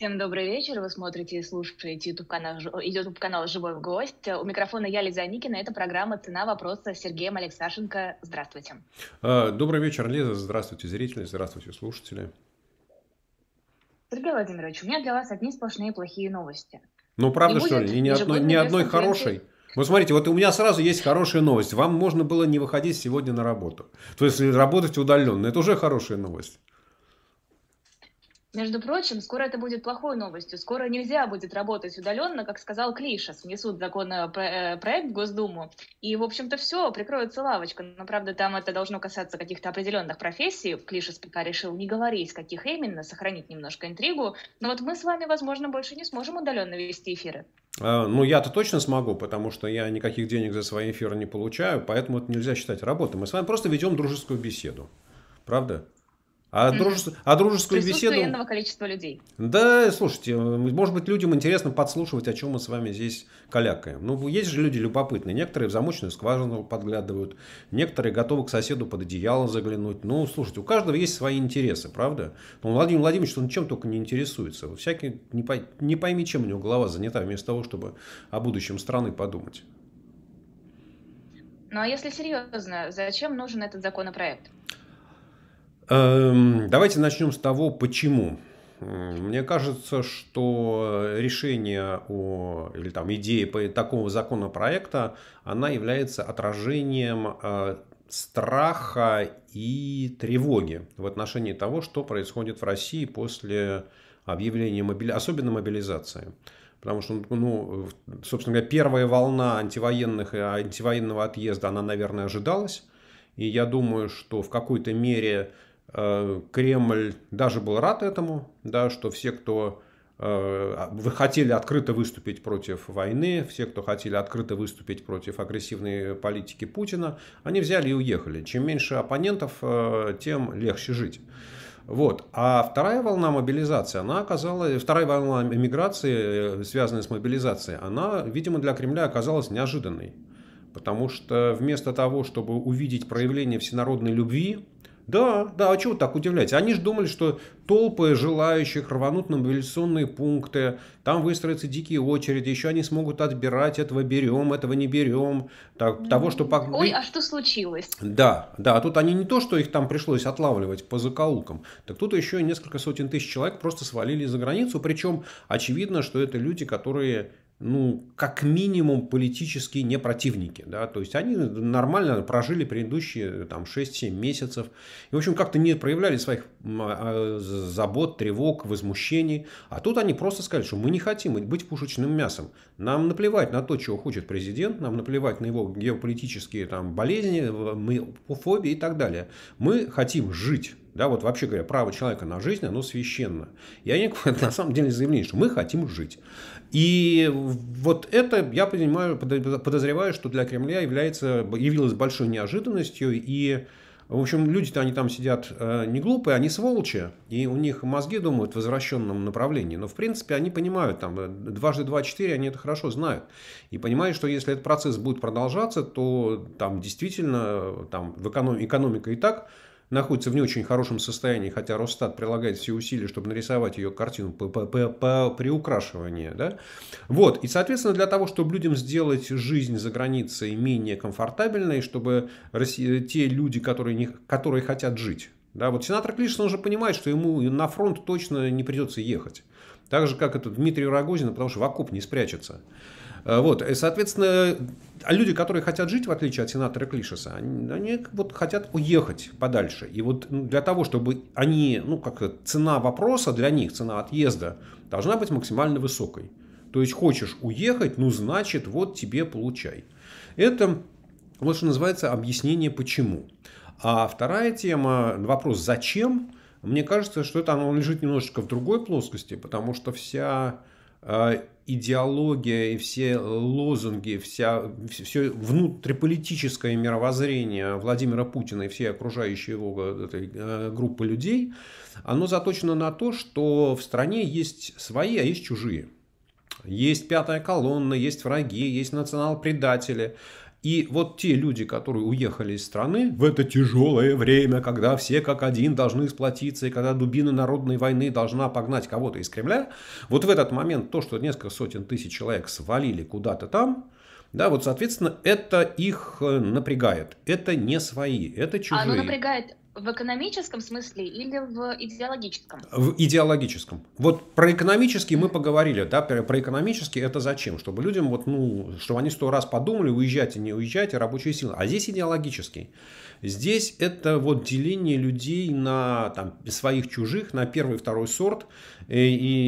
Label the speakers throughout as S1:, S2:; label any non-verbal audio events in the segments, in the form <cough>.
S1: Всем добрый вечер. Вы смотрите и слушаете YouTube канал, э, YouTube Живой гость. У микрофона я Лиза Никина. Это программа Цена вопроса с Сергеем Алексашенко. Здравствуйте.
S2: А, добрый вечер, Лиза. Здравствуйте, зрители. Здравствуйте, слушатели.
S1: Сергей Владимирович, у меня для вас одни сплошные плохие новости.
S2: Ну, правда, не что ли? И ни одной, ни одной хорошей. Вот смотрите, вот у меня сразу есть хорошая новость. Вам можно было не выходить сегодня на работу. То есть работать удаленно. Это уже хорошая новость.
S1: Между прочим, скоро это будет плохой новостью. Скоро нельзя будет работать удаленно, как сказал Клишес. Внесут законопроект э, э, в Госдуму. И, в общем-то, все, прикроется лавочка. Но, правда, там это должно касаться каких-то определенных профессий. Клишес пока решил не говорить, каких именно, сохранить немножко интригу. Но вот мы с вами, возможно, больше не сможем удаленно вести эфиры.
S2: А, ну, я-то точно смогу, потому что я никаких денег за свои эфиры не получаю, поэтому это нельзя считать работой. Мы с вами просто ведем дружескую беседу. Правда? А, mm а дружескую беседу... иного
S1: количества людей.
S2: Да, слушайте, может быть, людям интересно подслушивать, о чем мы с вами здесь калякаем. Ну, есть же люди любопытные. Некоторые в замочную скважину подглядывают, некоторые готовы к соседу под одеяло заглянуть. Ну, слушайте, у каждого есть свои интересы, правда? Но ну, Владимир Владимирович, он чем только не интересуется. Всякий, не, по... не пойми, чем у него голова занята, вместо того, чтобы о будущем страны подумать.
S1: Ну, а если серьезно, зачем нужен этот законопроект?
S2: Эм, давайте начнем с того, почему. Мне кажется, что решение о, или там идея по такого законопроекта, она является отражением э, страха и тревоги в отношении того, что происходит в России после объявления, мобили... особенно мобилизации. Потому что, ну, собственно говоря, первая волна антивоенных, антивоенного отъезда, она, наверное, ожидалась. И я думаю, что в какой-то мере Э, Кремль даже был рад этому, да, что все, кто э, а, вы хотели открыто выступить против войны, все, кто хотели открыто выступить против агрессивной политики Путина, они взяли и уехали. Чем меньше оппонентов, э, тем легче жить. Вот. А вторая волна мобилизации, она оказалась, вторая волна эмиграции, связанная с мобилизацией, она, видимо, для Кремля оказалась неожиданной. Потому что вместо того, чтобы увидеть проявление всенародной любви, да, да, а чего так удивлять? Они же думали, что толпы желающих рванут на мобилизационные пункты, там выстроятся дикие очереди, еще они смогут отбирать, этого берем, этого не берем, так, того, что... Ой, а
S1: что случилось?
S2: Да, да, а тут они не то, что их там пришлось отлавливать по закоулкам, так тут еще несколько сотен тысяч человек просто свалили за границу, причем очевидно, что это люди, которые ну, как минимум, политические не противники. Да? То есть они нормально прожили предыдущие там, 6-7 месяцев. И, в общем, как-то не проявляли своих а, а, забот, тревог, возмущений. А тут они просто сказали, что мы не хотим быть пушечным мясом. Нам наплевать на то, чего хочет президент, нам наплевать на его геополитические там, болезни, мы, фобии и так далее. Мы хотим жить. Да, вот вообще говоря, право человека на жизнь, оно священно. И они <laughs> на самом деле заявили, что мы хотим жить. И вот это, я понимаю, подозреваю, что для Кремля является, явилось большой неожиданностью. И, в общем, люди-то они там сидят э, не глупые, они сволочи. И у них мозги думают в возвращенном направлении. Но, в принципе, они понимают, там, э, дважды два четыре, они это хорошо знают. И понимают, что если этот процесс будет продолжаться, то там действительно э, там, в эконом... экономика и так находится в не очень хорошем состоянии, хотя Росстат прилагает все усилия, чтобы нарисовать ее картину по, по, Да? Вот. И, соответственно, для того, чтобы людям сделать жизнь за границей менее комфортабельной, чтобы те люди, которые, не, которые хотят жить, да, вот сенатор Клишин уже понимает, что ему на фронт точно не придется ехать. Так же, как это Дмитрий Рогозин, потому что в окоп не спрячется. Э, вот, и, соответственно, а люди, которые хотят жить, в отличие от сенатора Клишеса, они, они вот хотят уехать подальше. И вот ну, для того, чтобы они, ну, как цена вопроса для них, цена отъезда, должна быть максимально высокой. То есть хочешь уехать, ну, значит, вот тебе получай. Это вот что называется объяснение почему. А вторая тема, вопрос зачем, мне кажется, что это оно лежит немножечко в другой плоскости, потому что вся а, идеология и все лозунги, вся, все внутриполитическое мировоззрение Владимира Путина и всей окружающей его э, этой э, группы людей, оно заточено на то, что в стране есть свои, а есть чужие. Есть пятая колонна, есть враги, есть национал-предатели – и вот те люди, которые уехали из страны в это тяжелое время, когда все как один должны сплотиться, и когда дубина народной войны должна погнать кого-то из Кремля, вот в этот момент то, что несколько сотен тысяч человек свалили куда-то там, да, вот, соответственно, это их э, напрягает. Это не свои, это а чужие. Оно
S1: напрягает в экономическом смысле или в идеологическом?
S2: В идеологическом. Вот про экономический мы поговорили, да, про экономический это зачем? Чтобы людям вот, ну, чтобы они сто раз подумали, уезжать и не уезжать, и рабочие силы. А здесь идеологический. Здесь это вот деление людей на там, своих чужих, на первый второй сорт. И,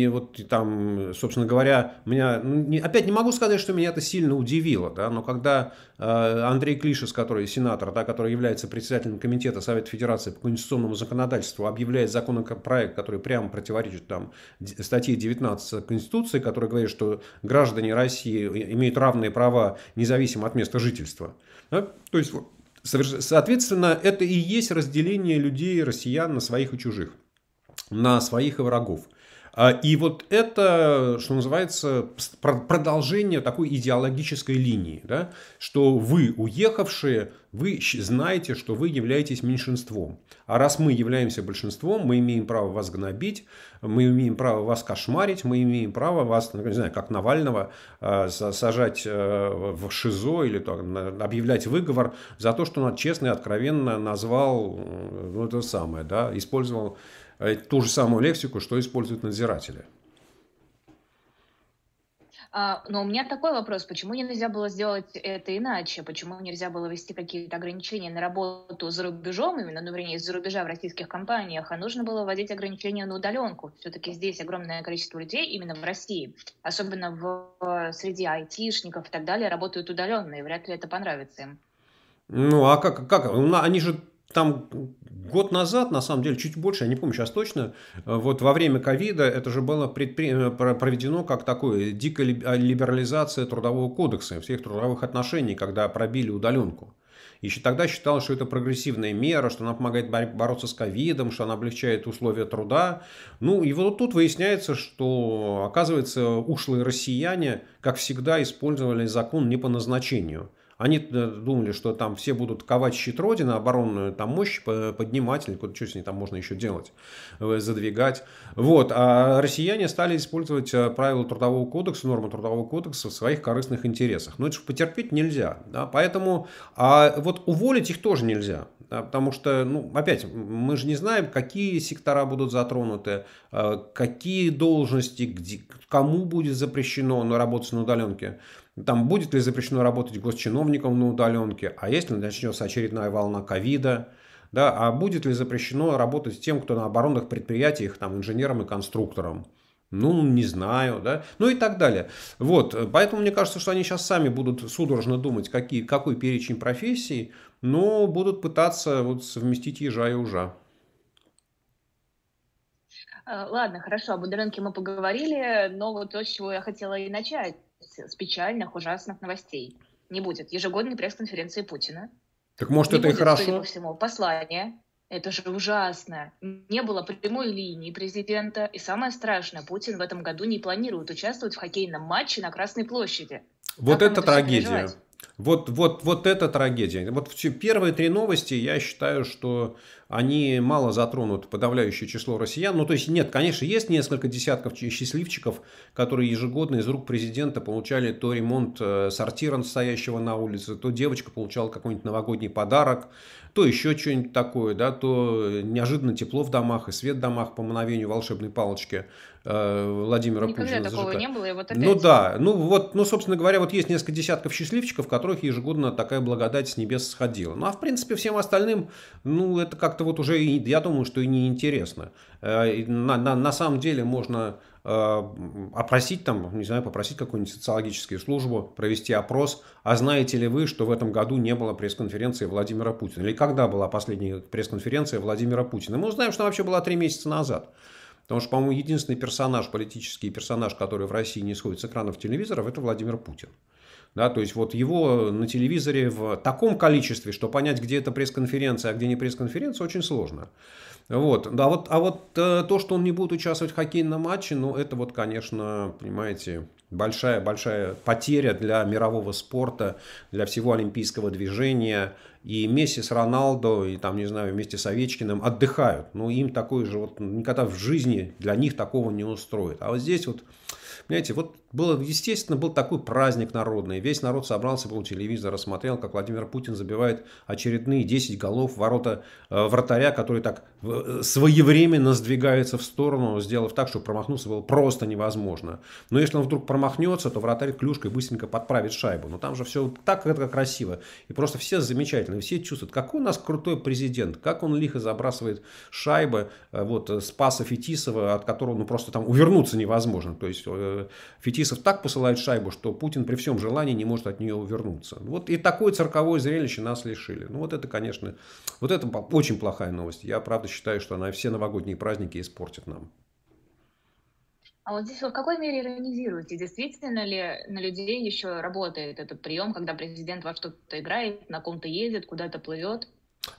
S2: и вот и там, собственно говоря, меня, ну, не, опять не могу сказать, что меня это сильно удивило, да, но когда э, Андрей Клишес, который сенатор, да, который является председателем комитета Совета Федерации Федерации по конституционному законодательству объявляет законопроект, который прямо противоречит там, статье 19 Конституции, которая говорит, что граждане России имеют равные права независимо от места жительства. Да? То есть, соответственно, это и есть разделение людей, россиян на своих и чужих, на своих и врагов. А, и вот это, что называется, продолжение такой идеологической линии, да? что вы, уехавшие, вы знаете, что вы являетесь меньшинством. А раз мы являемся большинством, мы имеем право вас гнобить, мы имеем право вас кошмарить, мы имеем право вас, ну, не знаю, как Навального, э, сажать э, в ШИЗО или объявлять выговор за то, что он честно и откровенно назвал ну, это самое, да, использовал э, ту же самую лексику, что используют надзиратели.
S1: А, но у меня такой вопрос, почему нельзя было сделать это иначе? Почему нельзя было ввести какие-то ограничения на работу за рубежом, именно, ну, вернее, из-за рубежа в российских компаниях, а нужно было вводить ограничения на удаленку? Все-таки здесь огромное количество людей именно в России, особенно в э, среди айтишников и так далее, работают удаленно, и вряд ли это понравится им.
S2: Ну, а как, как? Они же там год назад, на самом деле, чуть больше, я не помню сейчас точно, э, вот во время ковида это же было предпри... Э, проведено как такое дикая либерализация трудового кодекса, всех трудовых отношений, когда пробили удаленку. Еще тогда считалось, что это прогрессивная мера, что она помогает бороться с ковидом, что она облегчает условия труда. Ну и вот тут выясняется, что, оказывается, ушлые россияне, как всегда, использовали закон не по назначению – они думали, что там все будут ковать щит Родины, оборонную там мощь поднимать, или что с ней там можно еще делать, э, задвигать. Вот. А россияне стали использовать э, правила Трудового кодекса, нормы Трудового кодекса в своих корыстных интересах. Но это же потерпеть нельзя. Да? Поэтому а вот уволить их тоже нельзя. Да? Потому что, ну, опять, мы же не знаем, какие сектора будут затронуты, э, какие должности, где, кому будет запрещено работать на удаленке там будет ли запрещено работать госчиновникам на удаленке, а если начнется очередная волна ковида, да, а будет ли запрещено работать тем, кто на оборонных предприятиях, там, инженерам и конструкторам, Ну, не знаю, да, ну и так далее. Вот, поэтому мне кажется, что они сейчас сами будут судорожно думать, какие, какой перечень профессий, но будут пытаться вот совместить ежа и ужа.
S1: А, ладно, хорошо, об удаленке мы поговорили, но вот то, с чего я хотела и начать с печальных, ужасных новостей. Не будет ежегодной пресс-конференции Путина.
S2: Так может не это будет, и хорошо? Судя по
S1: всему, послание. Это же ужасно. Не было прямой линии президента. И самое страшное, Путин в этом году не планирует участвовать в хоккейном матче на Красной площади.
S2: Вот как это трагедия. Вот, вот, вот это трагедия. Вот все первые три новости, я считаю, что они мало затронут подавляющее число россиян. Ну, то есть, нет, конечно, есть несколько десятков счастливчиков, которые ежегодно из рук президента получали то ремонт э, сортира настоящего на улице, то девочка получала какой-нибудь новогодний подарок, то еще что-нибудь такое, да, то неожиданно тепло в домах и свет в домах по мановению волшебной палочки э, Владимира Никогда Путина. Никогда такого не было, и вот ну опять. Ну да, ну вот, ну, собственно говоря, вот есть несколько десятков счастливчиков, которых ежегодно такая благодать с небес сходила. Ну, а в принципе, всем остальным, ну, это как-то как-то вот уже, я думаю, что и неинтересно. Э, на, на, на самом деле можно э, опросить там, не знаю, попросить какую-нибудь социологическую службу, провести опрос, а знаете ли вы, что в этом году не было пресс-конференции Владимира Путина? Или когда была последняя пресс-конференция Владимира Путина? Мы узнаем, что вообще была три месяца назад. Потому что, по-моему, единственный персонаж, политический персонаж, который в России не сходит с экранов телевизоров, это Владимир Путин. Да, то есть вот его на телевизоре в таком количестве, что понять, где это пресс-конференция, а где не пресс-конференция, очень сложно. Вот. А вот, а вот э, то, что он не будет участвовать в хоккейном матче, ну это вот, конечно, понимаете, большая-большая потеря для мирового спорта, для всего олимпийского движения. И Месси с Роналдо, и там, не знаю, вместе с Овечкиным отдыхают. Но ну, им такой же, вот никогда в жизни для них такого не устроит. А вот здесь вот Понимаете, вот было, естественно, был такой праздник народный. Весь народ собрался, был телевизор, рассмотрел, как Владимир Путин забивает очередные 10 голов ворота э, вратаря, который так э, своевременно сдвигается в сторону, сделав так, что промахнуться было просто невозможно. Но если он вдруг промахнется, то вратарь клюшкой быстренько подправит шайбу. Но там же все так это красиво. И просто все замечательно, все чувствуют, какой у нас крутой президент, как он лихо забрасывает шайбы, э, вот, э, Спаса Фетисова, от которого ну, просто там увернуться невозможно. То есть Фетисов так посылает шайбу, что Путин при всем желании не может от нее вернуться. Вот и такое цирковое зрелище нас лишили. Ну вот это, конечно, вот это очень плохая новость. Я, правда, считаю, что она все новогодние праздники испортит нам.
S1: А вот здесь вы в какой мере иронизируете? Действительно ли на людей еще работает этот прием, когда президент во что-то играет, на ком-то ездит, куда-то плывет?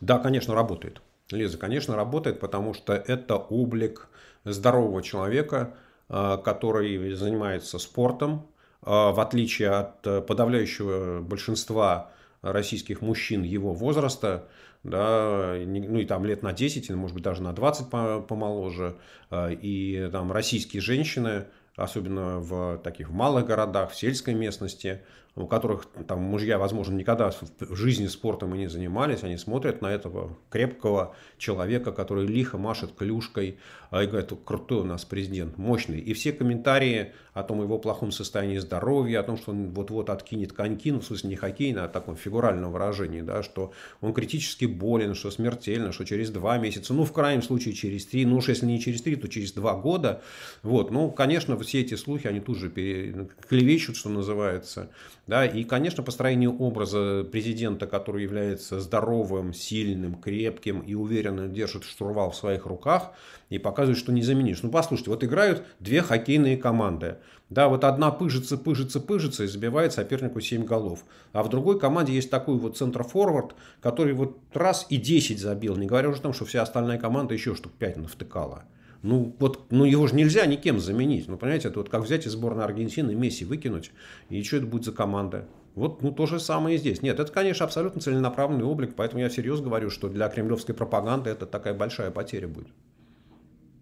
S2: Да, конечно, работает. Лиза, конечно, работает, потому что это облик здорового человека – а, который занимается спортом, а, в отличие от э, подавляющего большинства российских мужчин его возраста, да, ну и там лет на 10, может быть даже на 20 помоложе, а, и там российские женщины, особенно в таких малых городах, в сельской местности, у которых там мужья, возможно, никогда в жизни спортом и не занимались, они смотрят на этого крепкого человека, который лихо машет клюшкой, а и говорит, крутой у нас президент, мощный. И все комментарии о том его плохом состоянии здоровья, о том, что он вот-вот откинет коньки, ну, в смысле не хоккейно, а таком фигуральном выражении, да, что он критически болен, что смертельно, что через два месяца, ну, в крайнем случае через три, ну, уж если не через три, то через два года. Вот, ну, конечно, все эти слухи, они тут же пере... клевещут, что называется, да? И, конечно, построение образа президента, который является здоровым, сильным, крепким и уверенно держит штурвал в своих руках и показывает, что не заменишь. Ну, послушайте, вот играют две хоккейные команды. Да, вот одна пыжится, пыжится, пыжится и забивает сопернику 7 голов. А в другой команде есть такой вот центр-форвард, который вот раз и 10 забил. Не говоря уже о том, что вся остальная команда еще штук 5 навтыкала. Ну, вот, ну его же нельзя никем заменить. Ну, понимаете, это вот как взять из сборной Аргентины Месси выкинуть, и что это будет за команда? Вот ну, то же самое и здесь. Нет, это, конечно, абсолютно целенаправленный облик, поэтому я всерьез говорю, что для кремлевской пропаганды это такая большая потеря будет.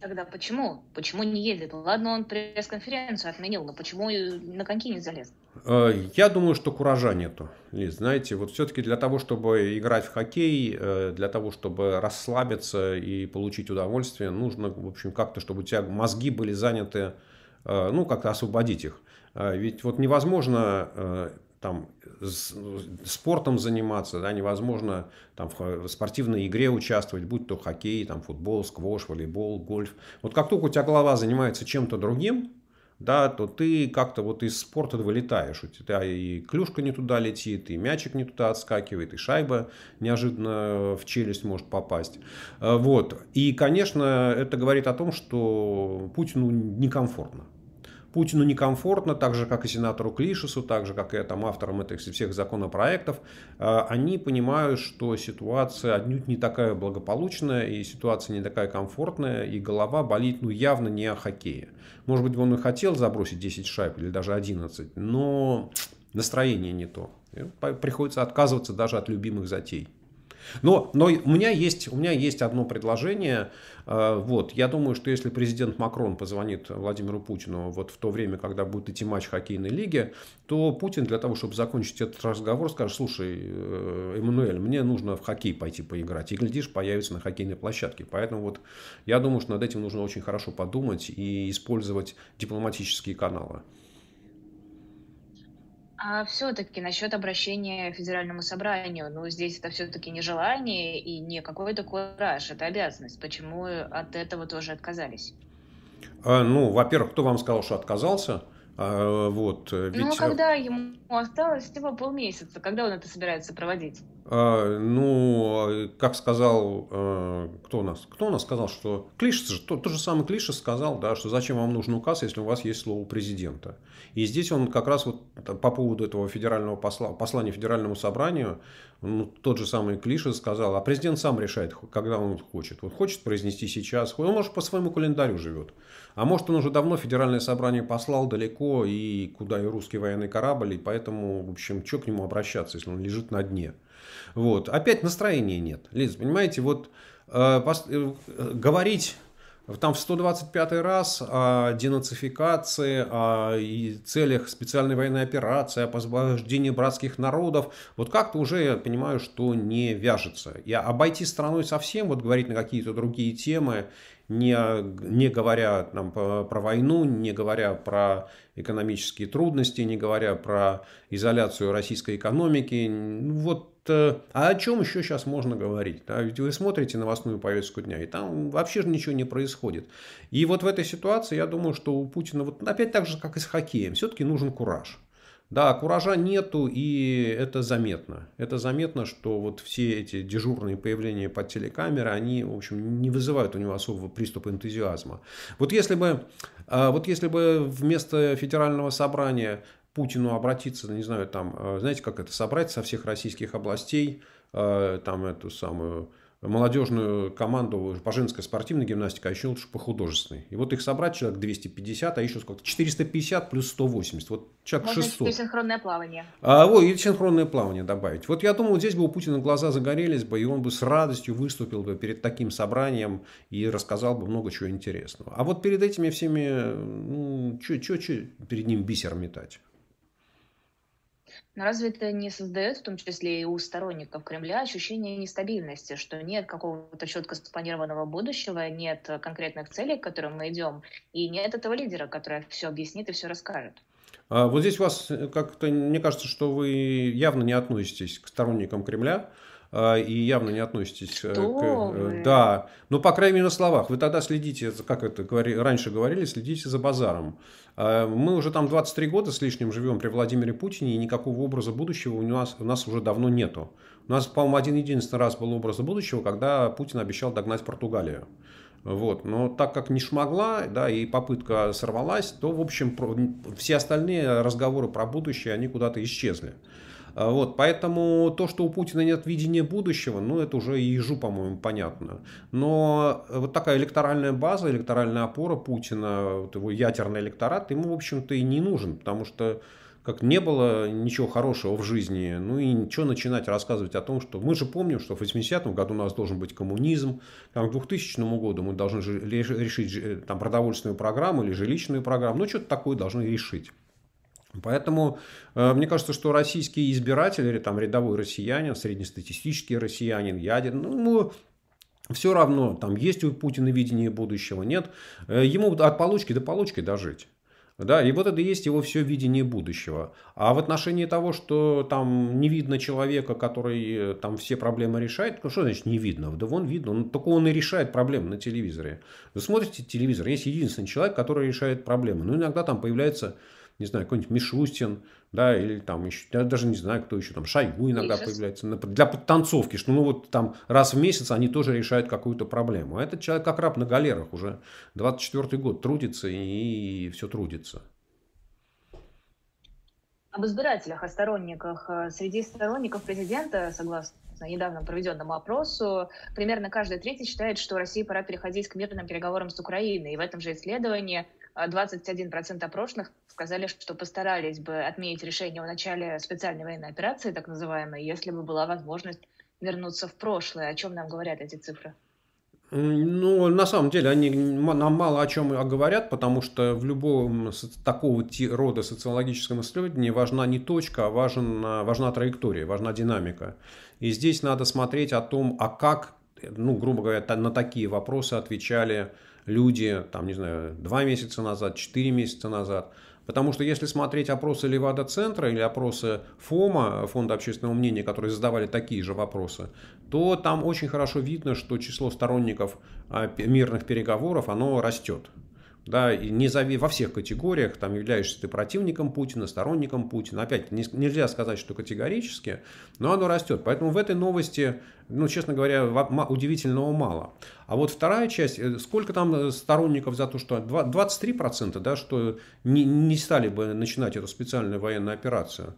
S1: Тогда почему? Почему не едет? Ну ладно, он пресс-конференцию отменил, но почему на коньки не залез?
S2: Э, я думаю, что куража нету. Лиз, знаете, вот все-таки для того, чтобы играть в хоккей, э, для того, чтобы расслабиться и получить удовольствие, нужно, в общем, как-то, чтобы у тебя мозги были заняты, э, ну, как-то освободить их. Ведь вот невозможно там спортом заниматься, да, невозможно там в спортивной игре участвовать, будь то хоккей, там футбол, сквош, волейбол, гольф. Вот как только у тебя голова занимается чем-то другим, да, то ты как-то вот из спорта вылетаешь. У тебя и клюшка не туда летит, и мячик не туда отскакивает, и шайба неожиданно в челюсть может попасть. Э, вот. И, конечно, это говорит о том, что Путину некомфортно. Путину некомфортно, так же, как и сенатору Клишесу, так же, как и там, авторам этих всех законопроектов. Э, они понимают, что ситуация отнюдь не такая благополучная, и ситуация не такая комфортная, и голова болит, ну, явно не о хоккее. Может быть, он и хотел забросить 10 шайб или даже 11, но настроение не то. И приходится отказываться даже от любимых затей. Но, но у, меня есть, у меня есть одно предложение. Э, вот, я думаю, что если президент Макрон позвонит Владимиру Путину вот в то время, когда будет идти матч хоккейной лиги, то Путин для того, чтобы закончить этот разговор, скажет, слушай, э, Эммануэль, мне нужно в хоккей пойти поиграть. И, глядишь, появится на хоккейной площадке. Поэтому вот я думаю, что над этим нужно очень хорошо подумать и использовать дипломатические каналы.
S1: А все-таки насчет обращения к федеральному собранию, ну здесь это все-таки не желание и не какой-то кураж, это обязанность. Почему э, от этого тоже отказались?
S2: А, ну, во-первых, кто вам сказал, что отказался? А, вот, э, ну, ведь... Ну, когда
S1: ему осталось всего полмесяца, когда он это собирается проводить?
S2: А, ну, а как сказал, э, кто у нас? Кто у нас сказал, что... Клишес же, то, то же самое Клишес сказал, да, что зачем вам нужен указ, если у вас есть слово президента. И здесь он как раз вот по поводу этого федерального посла, послания федеральному собранию, ну, тот же самый Клишес сказал, а президент сам решает, когда он хочет. Вот хочет произнести сейчас, он может по своему календарю живет. А может он уже давно федеральное собрание послал далеко и куда и русский военный корабль, и поэтому, в общем, что к нему обращаться, если он лежит на дне. Вот. Опять настроения нет. Лиз, понимаете, вот э, э, говорить там в 125 раз о денацификации, о целях специальной военной операции, о освобождении братских народов, вот как-то уже я понимаю, что не вяжется. И обойти страной совсем, вот говорить на какие-то другие темы, не, не говоря там, про войну, не говоря про экономические трудности, не говоря про изоляцию российской экономики, вот а о чем еще сейчас можно говорить? Да? Ведь вы смотрите новостную повестку дня, и там вообще же ничего не происходит. И вот в этой ситуации, я думаю, что у Путина, вот опять так же, как и с хоккеем, все-таки нужен кураж. Да, куража нету, и это заметно. Это заметно, что вот все эти дежурные появления под телекамеры, они, в общем, не вызывают у него особого приступа энтузиазма. Вот если бы, а, вот если бы вместо федерального собрания Путину обратиться, не знаю, там, э, знаете, как это, собрать со всех российских областей, э, там, эту самую молодежную команду э, по женской спортивной гимнастике, а еще лучше по художественной. И вот их собрать человек 250, а еще сколько? 450 плюс 180. Вот человек Можно 600.
S1: синхронное плавание.
S2: А, о, и синхронное плавание добавить. Вот я думаю, здесь бы у Путина глаза загорелись бы, и он бы с радостью выступил бы перед таким собранием и рассказал бы много чего интересного. А вот перед этими всеми, ну, что перед ним бисер метать?
S1: Но разве это не создает, в том числе и у сторонников Кремля, ощущение нестабильности, что нет какого-то четко спланированного будущего, нет конкретных целей, к которым мы идем, и нет этого лидера, который все объяснит и все расскажет?
S2: А, вот здесь у вас э, как-то, мне кажется, что вы явно не относитесь к сторонникам Кремля. А, и явно не относитесь э, Что к... Э, вы? Да, ну, по крайней мере, на словах. Вы тогда следите, как это говори... раньше говорили, следите за базаром. А, мы уже там 23 года с лишним живем при Владимире Путине, и никакого образа будущего у нас, у нас уже давно нету. У нас, по-моему, один единственный раз был образ будущего, когда Путин обещал догнать Португалию. Вот. Но так как не шмогла, да, и попытка сорвалась, то, в общем, все остальные разговоры про будущее, они куда-то исчезли. А, вот, поэтому то, что у Путина нет видения будущего, ну, это уже ежу, по-моему, понятно. Но э, вот такая электоральная база, электоральная опора Путина, вот его ядерный электорат, ему, в общем-то, и не нужен, потому что как не было ничего хорошего в жизни, ну и ничего начинать рассказывать о том, что мы же помним, что в 80-м году у нас должен быть коммунизм, там, к 2000 году мы должны решить э, там продовольственную программу или жилищную программу, ну что-то такое должны решить. Поэтому э, мне кажется, что российские избиратели, или там рядовой россиянин, среднестатистический россиянин, ядерный, ну, ему все равно, там есть у Путина видение будущего, нет, э, ему от получки до получки дожить. Да, и вот это и есть его все видение будущего. А в отношении того, что там не видно человека, который э, там все проблемы решает, ну что значит не видно? Да вон видно, он, ну, только он и решает проблемы на телевизоре. Вы смотрите телевизор, есть единственный человек, который решает проблемы. Но ну, иногда там появляется не знаю, какой-нибудь Мишустин, да, или там еще, я даже не знаю, кто еще, там Шойгу иногда Ужас. появляется, для подтанцовки, что ну вот там раз в месяц они тоже решают какую-то проблему. А этот человек как раб на галерах уже 24-й год трудится и все трудится.
S1: Об избирателях, о сторонниках. Э, среди сторонников президента, согласно недавно проведенному опросу, примерно каждый третий считает, что России пора переходить к мирным переговорам с Украиной. И в этом же исследовании 21% а опрошенных сказали, что постарались бы отменить решение о начале специальной военной операции, так называемой, если бы была возможность вернуться в прошлое. О чем нам говорят эти цифры?
S2: Ну, на самом деле, они нам мало о чем говорят, потому что в любом такого рода социологическом исследовании важна не точка, а важен, а, важна траектория, важна динамика. И здесь надо смотреть о том, а как, э, ну, грубо говоря, на такие вопросы отвечали люди, там, не знаю, два месяца назад, четыре месяца назад. Потому что если смотреть опросы Левада-центра или опросы ФОМа, Фонда общественного мнения, которые задавали такие же вопросы, то там очень хорошо видно, что число сторонников а, мирных переговоров, оно растет да, и не зави... во всех категориях, там, являешься ты противником Путина, сторонником Путина, опять, не, нельзя сказать, что категорически, но оно растет, поэтому в этой новости, ну, честно говоря, удивительного мало. А вот вторая часть, э, сколько там э, сторонников за то, что 23%, да, что не, не стали бы начинать эту специальную военную операцию,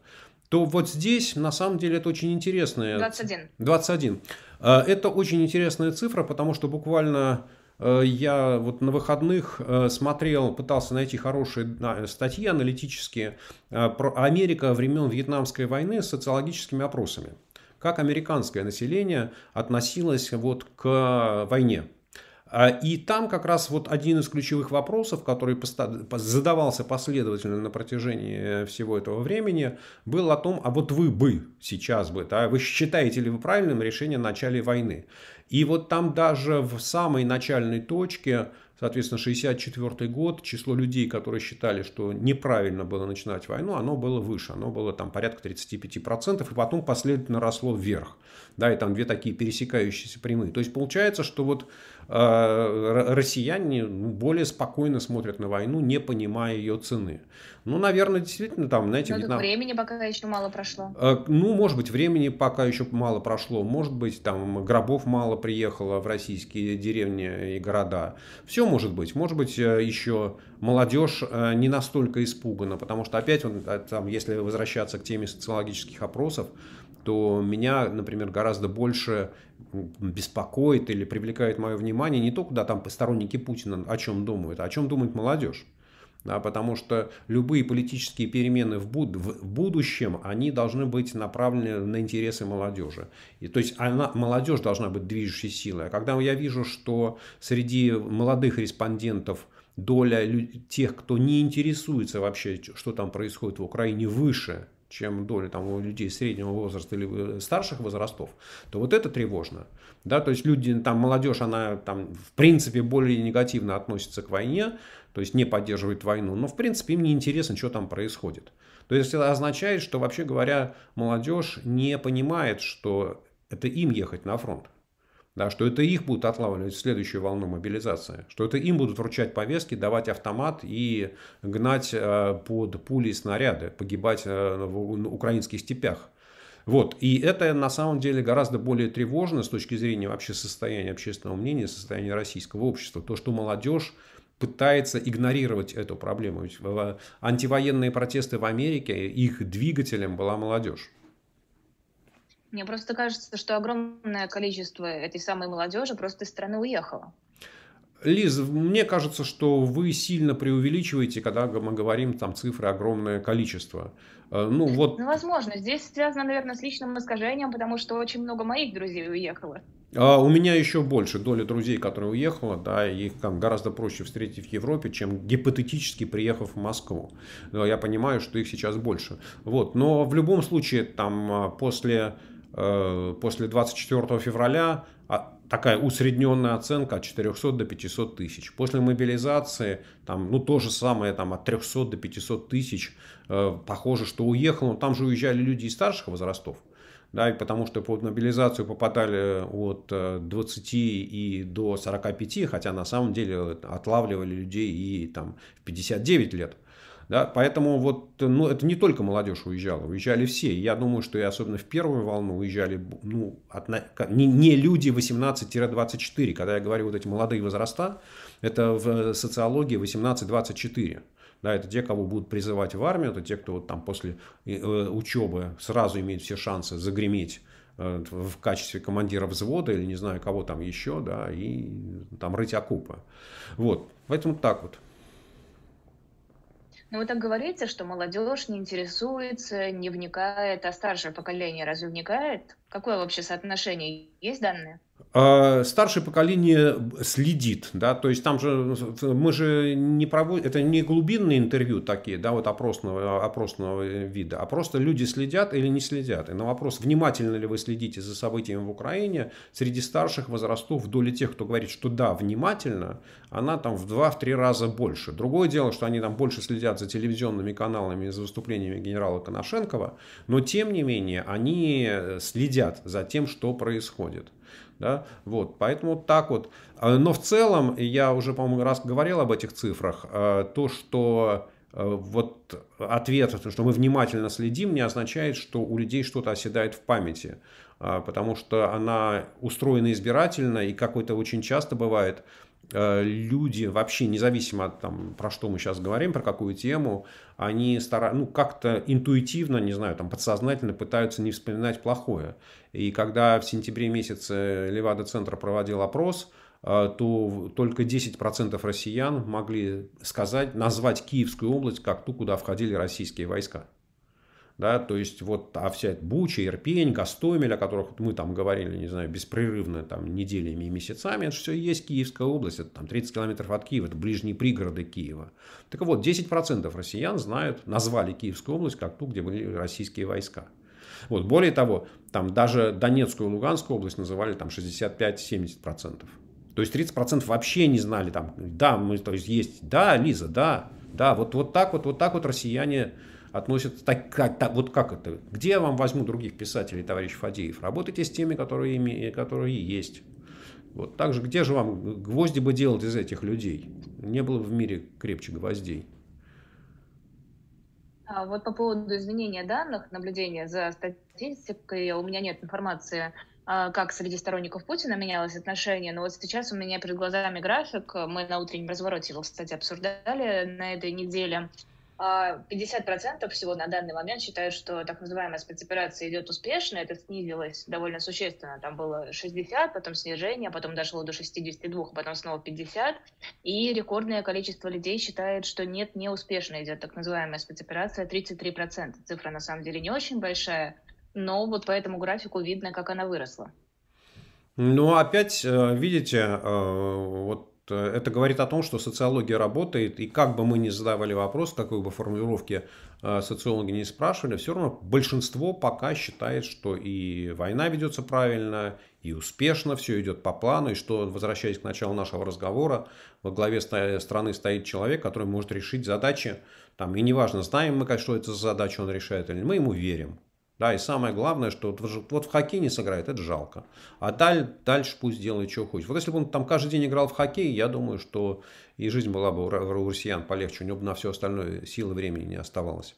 S2: то вот здесь, на самом деле, это очень интересная... 21. 21. Э, это очень интересная цифра, потому что буквально Э, я вот на выходных э, смотрел, пытался найти хорошие статьи аналитические э, про Америка времен Вьетнамской войны с социологическими опросами. Как американское население относилось вот к войне а, и там как раз вот один из ключевых вопросов, который задавался последовательно на протяжении э, всего этого времени, был о том, а вот вы бы сейчас бы, да, вы считаете ли вы правильным решение о начале войны? И вот там даже в самой начальной точке, соответственно, 64 год, число людей, которые считали, что неправильно было начинать войну, оно было выше, оно было там порядка 35%, и потом последовательно росло вверх. Да, и там две такие пересекающиеся прямые. То есть получается, что вот а, россияне ну, более спокойно смотрят на войну, не понимая ее цены. Ну, наверное, действительно, там, знаете... Но Вьетнам...
S1: времени пока еще мало прошло. А,
S2: ну, может быть, времени пока еще мало прошло. Может быть, там гробов мало приехало в российские деревни и города. Все может быть. Может быть, э, еще молодежь э, не настолько испугана, потому что опять, он, э, там, если возвращаться к теме социологических опросов, то меня, например, гораздо больше беспокоит или привлекает мое внимание не то, куда там сторонники Путина о чем думают, а о чем думает молодежь. Да, потому что любые политические перемены в, буд в будущем, они должны быть направлены на интересы молодежи. И, то есть она, молодежь должна быть движущей силой. А когда я вижу, что среди молодых респондентов доля тех, кто не интересуется вообще, что там происходит в Украине, выше, чем доля там, у людей среднего возраста или э, старших возрастов, то вот это тревожно. Да, то есть люди, там молодежь, она там в принципе более негативно относится к войне, то есть не поддерживает войну, но в принципе им не интересно, что там происходит. То есть это означает, что вообще говоря, молодежь не понимает, что это им ехать на фронт да, что это их будут отлавливать в следующую волну мобилизации, что это им будут вручать повестки, давать автомат и гнать э, под пули и снаряды, погибать э, в, в украинских степях. Вот. И это на самом деле гораздо более тревожно с точки зрения вообще состояния общественного мнения, состояния российского общества. То, что молодежь пытается игнорировать эту проблему. Ведь антивоенные протесты в Америке, их двигателем была молодежь.
S1: Мне просто кажется, что огромное количество этой самой молодежи просто из страны уехало.
S2: Лиз, мне кажется, что вы сильно преувеличиваете, когда мы говорим там цифры огромное количество. Э, ну, ну, вот...
S1: ну, возможно. Здесь связано, наверное, с личным искажением, потому что очень много моих друзей уехало.
S2: А у меня еще больше доля друзей, которые уехала, да, их там гораздо проще встретить в Европе, чем гипотетически приехав в Москву. Но я понимаю, что их сейчас больше. Вот, но в любом случае там а, после Э, после 24 февраля а, такая усредненная оценка от 400 до 500 тысяч. После мобилизации, там, ну, то же самое, там, от 300 до 500 тысяч, э, похоже, что уехало. Но там же уезжали люди из старших возрастов, да, и потому что под мобилизацию попадали от 20 э, и до 45, хотя на самом деле отлавливали людей и там в 59 лет. Да? Поэтому вот, ну, это не только молодежь уезжала, уезжали все. Я думаю, что и особенно в первую волну уезжали ну, от, не, не люди 18-24. Когда я говорю вот эти молодые возраста, это в э, социологии 18-24. Да, это те, кого будут призывать в армию, это те, кто вот там после э, э, учебы сразу имеет все шансы загреметь в качестве командира взвода или не знаю кого там еще, да, и там рыть окопы. Вот, поэтому так вот.
S1: Ну вы так говорите, что молодежь не интересуется, не вникает, а старшее поколение разве вникает? Какое вообще соотношение? Есть данные?
S2: А, старшее поколение следит, да, то есть там же мы же не проводим, это не глубинные интервью такие, да, вот опросного, опросного вида, а просто люди следят или не следят. И на вопрос, внимательно ли вы следите за событиями в Украине, среди старших возрастов доля тех, кто говорит, что да, внимательно, она там в 2 три раза больше. Другое дело, что они там больше следят за телевизионными каналами, за выступлениями генерала Коношенкова, но тем не менее они следят за тем, что происходит. Да? Вот, поэтому так вот. А, но в целом, я уже, по-моему, раз говорил об этих цифрах, а, то, что а, вот ответ, что мы внимательно следим, не означает, что у людей что-то оседает в памяти, потому что она устроена избирательно, и как то очень часто бывает – Э, люди вообще, независимо от там, про что мы сейчас говорим, про какую тему, они стара... ну, как-то интуитивно, не знаю, там, подсознательно пытаются не вспоминать плохое. И когда в сентябре месяце Левада-центр проводил опрос, э, то только 10% россиян могли сказать, назвать Киевскую область как ту, куда входили российские войска да, то есть вот а вся эта Буча, Ирпень, Гастомель, о которых мы там говорили, не знаю, беспрерывно там неделями и месяцами, это все есть Киевская область, это там 30 километров от Киева, это ближние пригороды Киева. Так вот, 10% россиян знают, назвали Киевскую область как ту, где были российские войска. Вот, более того, там даже Донецкую и Луганскую область называли там 65-70%. То есть 30% вообще не знали там, да, мы, то есть есть, да, Лиза, да, да, вот, вот так вот, вот так вот россияне относятся так, как, так, вот как это, где я вам возьму других писателей, товарищ Фадеев? Работайте с теми, которые, которые есть. Вот так же, где же вам гвозди бы делать из этих людей? Не было бы в мире крепче гвоздей.
S1: А вот по поводу изменения данных, наблюдения за статистикой, у меня нет информации, а, как среди сторонников Путина менялось отношение, но вот сейчас у меня перед глазами график, мы на утреннем развороте его, кстати, обсуждали на этой неделе, 50% а всего на данный момент считают, что так называемая спецоперация идет успешно. Это снизилось довольно существенно. Там было 60, потом снижение, потом дошло до 62, потом снова 50. И рекордное количество людей считает, что нет, не успешно идет так называемая спецоперация 33%. Цифра на самом деле не очень большая, но вот по этому графику видно, как она выросла.
S2: Ну, опять, э, видите, э, вот Э, это говорит о том, что социология работает, и как бы мы ни задавали вопрос, какой бы формулировки э, социологи не спрашивали, все равно большинство пока считает, что и война ведется правильно, и успешно, все идет по плану, и что, возвращаясь к началу нашего разговора, во главе страны стоит человек, который может решить задачи, там, и неважно, знаем мы, что это за задача он решает или мы ему верим, да, и самое главное, что вот, вот в хоккей не сыграет, это жалко. А даль, дальше пусть делает, что хочет. Вот если бы он там каждый день играл в хоккей, я думаю, что и жизнь была бы у, у россиян полегче. У него бы на все остальное силы времени не оставалось.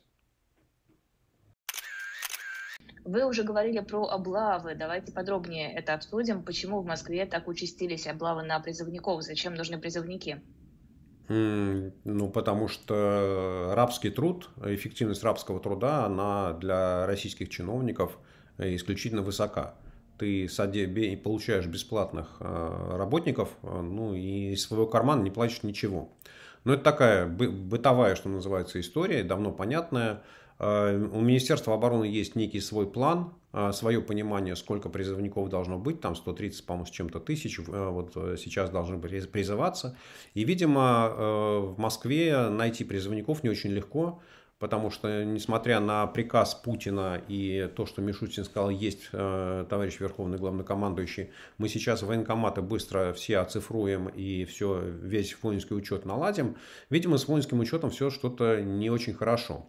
S1: Вы уже говорили про облавы. Давайте подробнее это обсудим. Почему в Москве так участились облавы на призывников? Зачем нужны призывники?
S2: Ну, потому что рабский труд, эффективность рабского труда, она для российских чиновников э, исключительно высока. Ты саде получаешь бесплатных э, работников, э, ну и из своего кармана не платишь ничего. Но ну, это такая бытовая, что называется, история, давно понятная. У Министерства обороны есть некий свой план а, свое понимание, сколько призывников должно быть, там 130, по-моему, с чем-то тысяч э, вот э, сейчас должны быть призываться. И, видимо, э, в Москве найти призывников не очень легко, потому что, несмотря на приказ Путина и то, что Мишустин сказал, есть э, товарищ Верховный Главнокомандующий, мы сейчас военкоматы быстро все оцифруем и все, весь воинский учет наладим. Видимо, с воинским учетом все что-то не очень хорошо.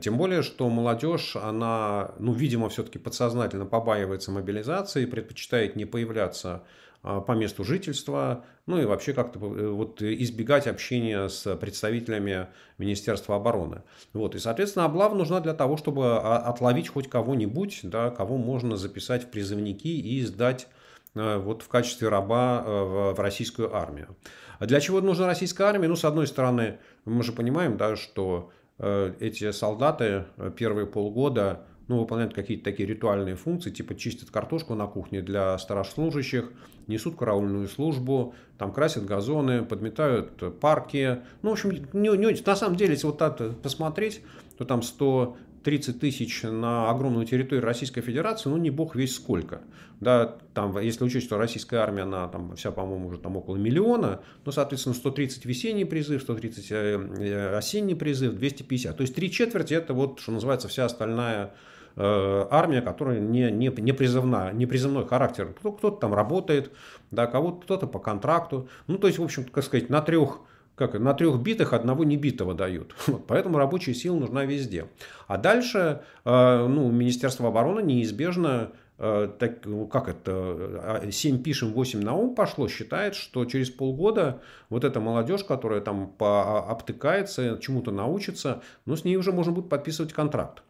S2: Тем более, что молодежь, она, ну, видимо, все-таки подсознательно побаивается мобилизации, предпочитает не появляться а, по месту жительства, ну и вообще как-то э, вот избегать общения с представителями Министерства обороны. Вот, и, соответственно, облава нужна для того, чтобы а, отловить хоть кого-нибудь, да, кого можно записать в призывники и сдать э, вот в качестве раба э, в российскую армию. А для чего нужна российская армия? Ну, с одной стороны, мы же понимаем, да, что эти солдаты первые полгода ну, выполняют какие-то такие ритуальные функции, типа чистят картошку на кухне для старослужащих, несут караульную службу, там красят газоны, подметают парки. Ну, в общем, не, не, на самом деле, если вот так посмотреть, то там 100 30 тысяч на огромную территорию Российской Федерации, ну не бог весь сколько. Да, там, если учесть, что российская армия, она там вся, по-моему, уже там около миллиона, ну, соответственно, 130 весенний призыв, 130 э, э, осенний призыв, 250. То есть три четверти это вот, что называется, вся остальная Э, армия, которая не, не, не, призывна, не призывной характер. Кто-то там работает, да, кого-то кто-то по контракту. Ну, то есть, в общем, как сказать, на трех как на трех битых одного небитого дают. <laughs> Вот, поэтому рабочая сила нужна везде. А дальше э, ну, Министерство обороны неизбежно э, так, ну, как это, 7 э, а, пишем, 8 на ум пошло, считает, что через полгода вот эта молодежь, которая там по а, обтыкается, чему-то научится, ну, с ней уже можно будет подписывать контракт.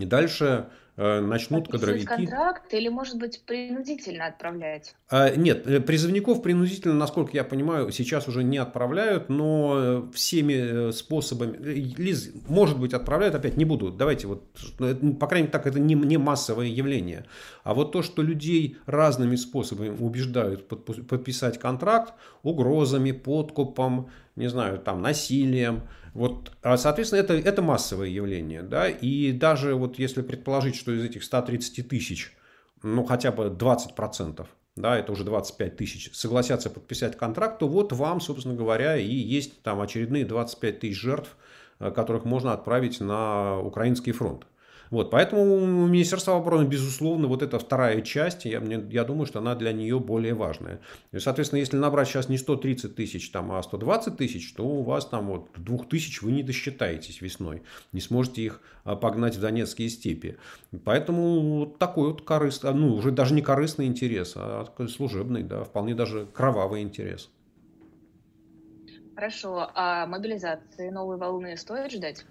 S2: И дальше э, начнут Подписывать кадровики...
S1: контракт или, может быть, принудительно отправлять?
S2: А, нет, э, призывников принудительно, насколько я понимаю, сейчас уже не отправляют, но э, всеми способами... Лиз, может быть, отправляют, опять не буду. Давайте вот, ну, по крайней мере, так это не, не массовое явление. А вот то, что людей разными способами убеждают подписать контракт, угрозами, подкупом, не знаю, там, насилием, вот, а, соответственно, это, это массовое явление. Да? И даже вот если предположить, что из этих 130 тысяч, ну, хотя бы 20%, да, это уже 25 тысяч, согласятся подписать контракт, то вот вам, собственно говоря, и есть там очередные 25 тысяч жертв, э, которых можно отправить на украинский фронт. Вот, поэтому Министерство обороны, безусловно, вот эта вторая часть, я, мне, я думаю, что она для нее более важная. И, соответственно, если набрать сейчас не 130 тысяч, там, а 120 тысяч, то у вас там вот 2 тысяч вы не досчитаетесь весной, не сможете их а, погнать в Донецкие степи. Поэтому вот такой вот корыстный, ну, уже даже не корыстный интерес, а служебный, да, вполне даже кровавый интерес.
S1: Хорошо. А мобилизации новой волны стоит ждать?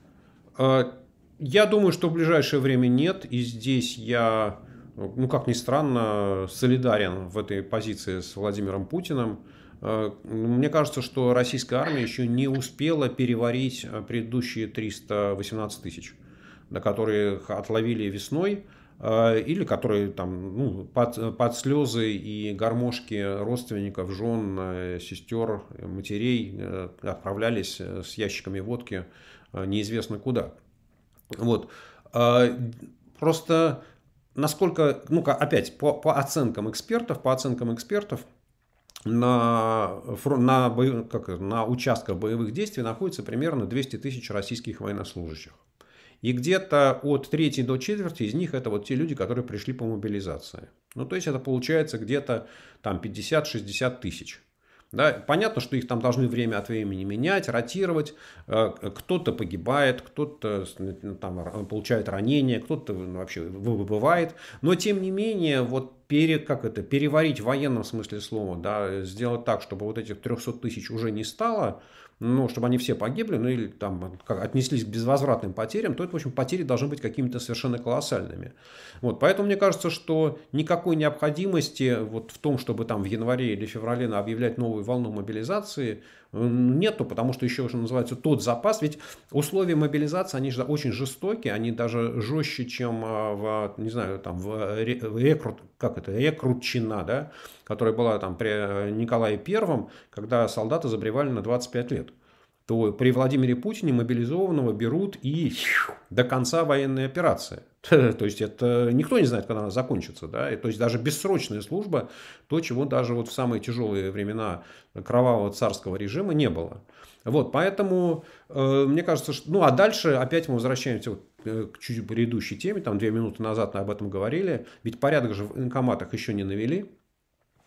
S2: А, я думаю, что в ближайшее время нет, и здесь я, ну как ни странно, солидарен в этой позиции с Владимиром Путиным. Э, мне кажется, что российская армия еще не успела переварить э, предыдущие 318 тысяч, на которые отловили весной э, или которые там ну, под, под слезы и гармошки родственников, жен, сестер, матерей отправлялись с ящиками водки неизвестно куда. Вот. А, просто насколько, ну опять, по, по оценкам экспертов, по оценкам экспертов, на, на, как, на участках боевых действий находится примерно 200 тысяч российских военнослужащих. И где-то от третьей до четверти из них это вот те люди, которые пришли по мобилизации. Ну, то есть это получается где-то там 50-60 тысяч. Да, понятно, что их там должны время от времени менять, ротировать. Э, кто-то погибает, кто-то ну, ну, там получает ранение, кто-то ну, вообще выбывает. Но тем не менее, вот пере, как это, переварить в военном смысле слова, да, сделать так, чтобы вот этих 300 тысяч уже не стало, ну, чтобы они все погибли, ну, или там как, отнеслись к безвозвратным потерям, то это, в общем, потери должны быть какими-то совершенно колоссальными. Вот, поэтому мне кажется, что никакой необходимости вот в том, чтобы там в январе или феврале объявлять новую волну мобилизации, нету, потому что еще, что называется, тот запас, ведь условия мобилизации, они же очень жестокие, они даже жестче, чем а, в, не знаю, там, в рекрут, как это, рекрутчина, да, которая была там при э, Николае Первом, когда солдаты забревали на 25 лет то при Владимире Путине мобилизованного берут и до конца военной операции. <laughs> То есть это никто не знает, когда она закончится. Да? И, то есть даже бессрочная служба, то, чего даже вот в самые тяжелые времена кровавого царского режима не было. Вот, поэтому э, мне кажется, что... Ну, а дальше опять мы возвращаемся вот э, к чуть предыдущей теме, там две минуты назад мы об этом говорили. Ведь порядок же в инкоматах еще не навели.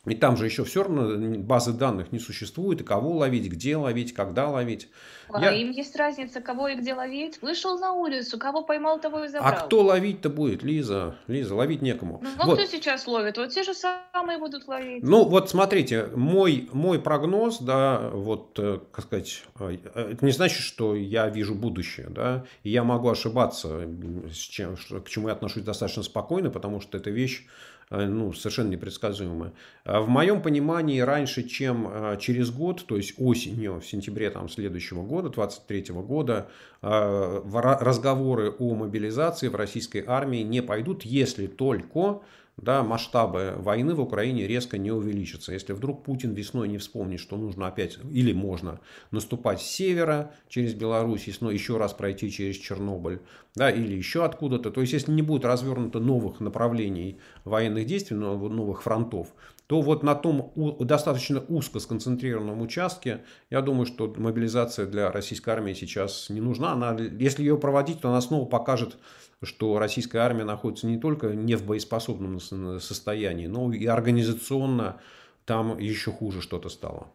S2: И там же еще все равно базы данных не существует, и кого ловить, где ловить, когда ловить. А Я... им
S1: есть разница, кого и где ловить. Вышел на улицу, кого поймал, того и а забрал. А кто
S2: ловить-то будет, Лиза? Лиза, ловить некому. Ну, вот. кто
S1: сейчас ловит? Вот те же самые будут ловить.
S2: Ну, вот смотрите, мой, мой прогноз, да, вот, э, как сказать, э, это не значит, что я вижу будущее, да, и я могу ошибаться, с чем, к чему я отношусь достаточно спокойно, потому что эта вещь а, ну, совершенно непредсказуемая. В моем понимании, раньше, чем а, через год, то есть осенью, в сентябре там, следующего года, 23 года, а, разговоры о мобилизации в российской армии не пойдут, если только да, масштабы войны в Украине резко не увеличатся. Если вдруг Путин весной не вспомнит, что нужно опять или можно наступать с севера через Беларусь, но еще раз пройти через Чернобыль, да, или еще откуда-то. То есть, если не будет развернуто новых направлений военных действий, новых фронтов, то вот на том достаточно узко сконцентрированном участке, я думаю, что мобилизация для российской армии сейчас не нужна. Она, если ее проводить, то она снова покажет, что российская армия находится не только не в боеспособном состоянии, но и организационно там еще хуже что-то стало.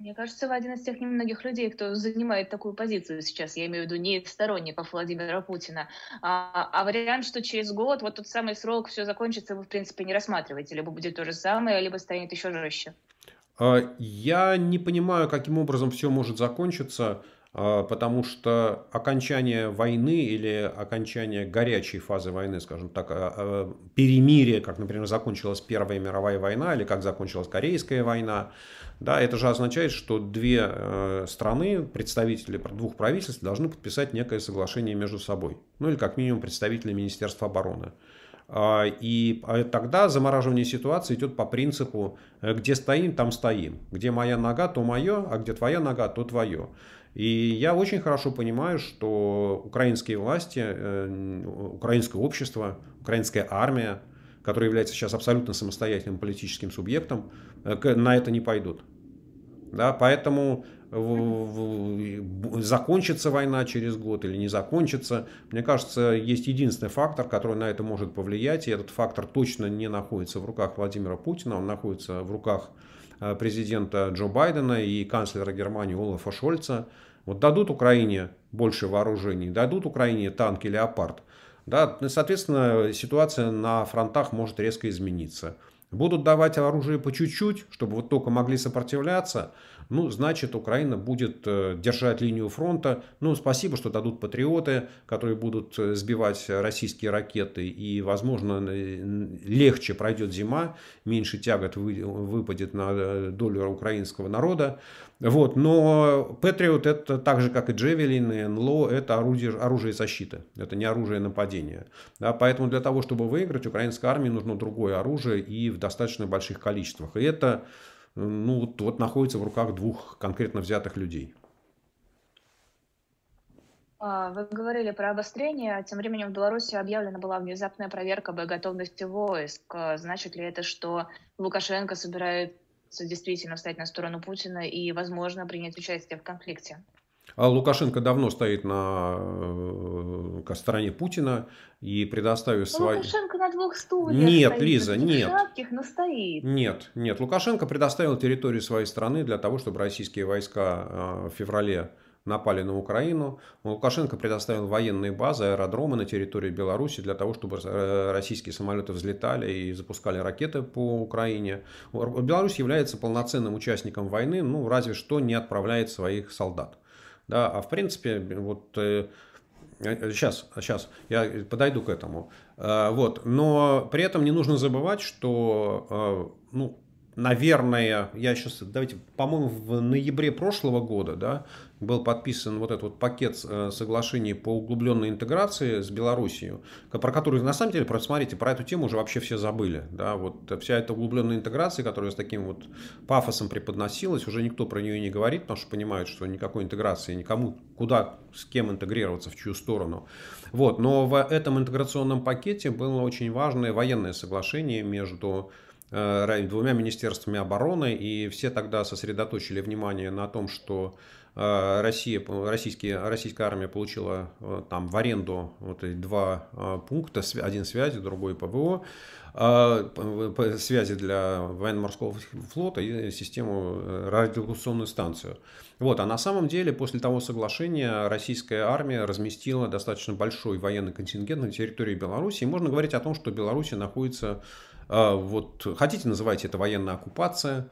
S1: Мне кажется, вы один из тех немногих людей, кто занимает такую позицию сейчас. Я имею в виду не сторонников Владимира Путина. А, а вариант, что через год вот тот самый срок все закончится, вы, в принципе, не рассматриваете. Либо будет то же самое, либо станет еще жестче.
S2: А, я не понимаю, каким образом все может закончиться. А, потому что окончание войны или окончание горячей фазы войны, скажем так, а, а, перемирие, как, например, закончилась Первая мировая война или как закончилась Корейская война, да, это же означает, что две э, страны, представители двух правительств должны подписать некое соглашение между собой, ну или как минимум представители Министерства обороны. И тогда замораживание ситуации идет по принципу, э, где стоим, там стоим. Где моя нога, то мое, а где твоя нога, то твое. И я очень хорошо понимаю, что украинские власти, э, украинское общество, украинская армия, которая является сейчас абсолютно самостоятельным политическим субъектом, э, на это не пойдут. Да, поэтому закончится война через год или не закончится. Мне кажется, есть единственный фактор, который на это может повлиять, и этот фактор точно не находится в руках Владимира Путина, он находится в руках э, президента Джо Байдена и канцлера Германии Олафа Шольца. Вот дадут Украине больше вооружений, дадут Украине танки «Леопард», да, ну, соответственно, ситуация на фронтах может резко измениться. Будут давать оружие по чуть-чуть, чтобы вот только могли сопротивляться – ну, значит, Украина будет э, держать линию фронта. Ну, спасибо, что дадут патриоты, которые будут э, сбивать российские ракеты, и, возможно, легче пройдет зима, меньше тягот выпадет на э, долю украинского народа. Вот, но Патриот это так же, как и Джевелин, и НЛО, это орудие, оружие защиты, это не оружие нападения. Да, поэтому для того, чтобы выиграть, украинской армии нужно другое оружие и в достаточно больших количествах. И это ну, вот, находится в руках двух конкретно взятых людей.
S1: А, вы говорили про обострение. Тем временем в Беларуси объявлена была внезапная проверка боеготовности войск. Значит ли это, что Лукашенко собирается действительно встать на сторону Путина и, возможно, принять участие в конфликте?
S2: А Лукашенко давно стоит на э, стороне Путина и предоставив ну, свои... Лукашенко
S1: на двух стульях Нет, стоит, Лиза, нет. Шапких, но стоит.
S2: Нет, нет. Лукашенко предоставил территорию своей страны для того, чтобы российские войска э, в феврале напали на Украину. Лукашенко предоставил военные базы, аэродромы на территории Беларуси для того, чтобы э, российские самолеты взлетали и запускали ракеты по Украине. Беларусь является полноценным участником войны, ну разве что не отправляет своих солдат. Да, а в принципе, вот сейчас, э, э, сейчас я подойду к этому. Э, вот, но при этом не нужно забывать, что ну, наверное, я сейчас, давайте, по-моему, в ноябре прошлого года, да, был подписан вот этот вот пакет э, соглашений по углубленной интеграции с Белоруссией, про который, на самом деле, про, смотрите, про эту тему уже вообще все забыли, да, вот вся эта углубленная интеграция, которая с таким вот пафосом преподносилась, уже никто про нее не говорит, потому что понимают, что никакой интеграции никому, куда, с кем интегрироваться, в чью сторону. Вот, но в этом интеграционном пакете было очень важное военное соглашение между Э, двумя министерствами обороны, и все тогда сосредоточили внимание на том, что э, Россия, э, российские, российская армия получила там в аренду вот эти два пункта, один связи, другой ПВО, связи для военно-морского флота и систему радиолокационную станцию. Вот, а на самом деле после того соглашения российская армия разместила достаточно большой военный контингент на территории Беларуси. И можно говорить о том, что Беларусь находится а, вот, хотите, называйте это военная оккупация,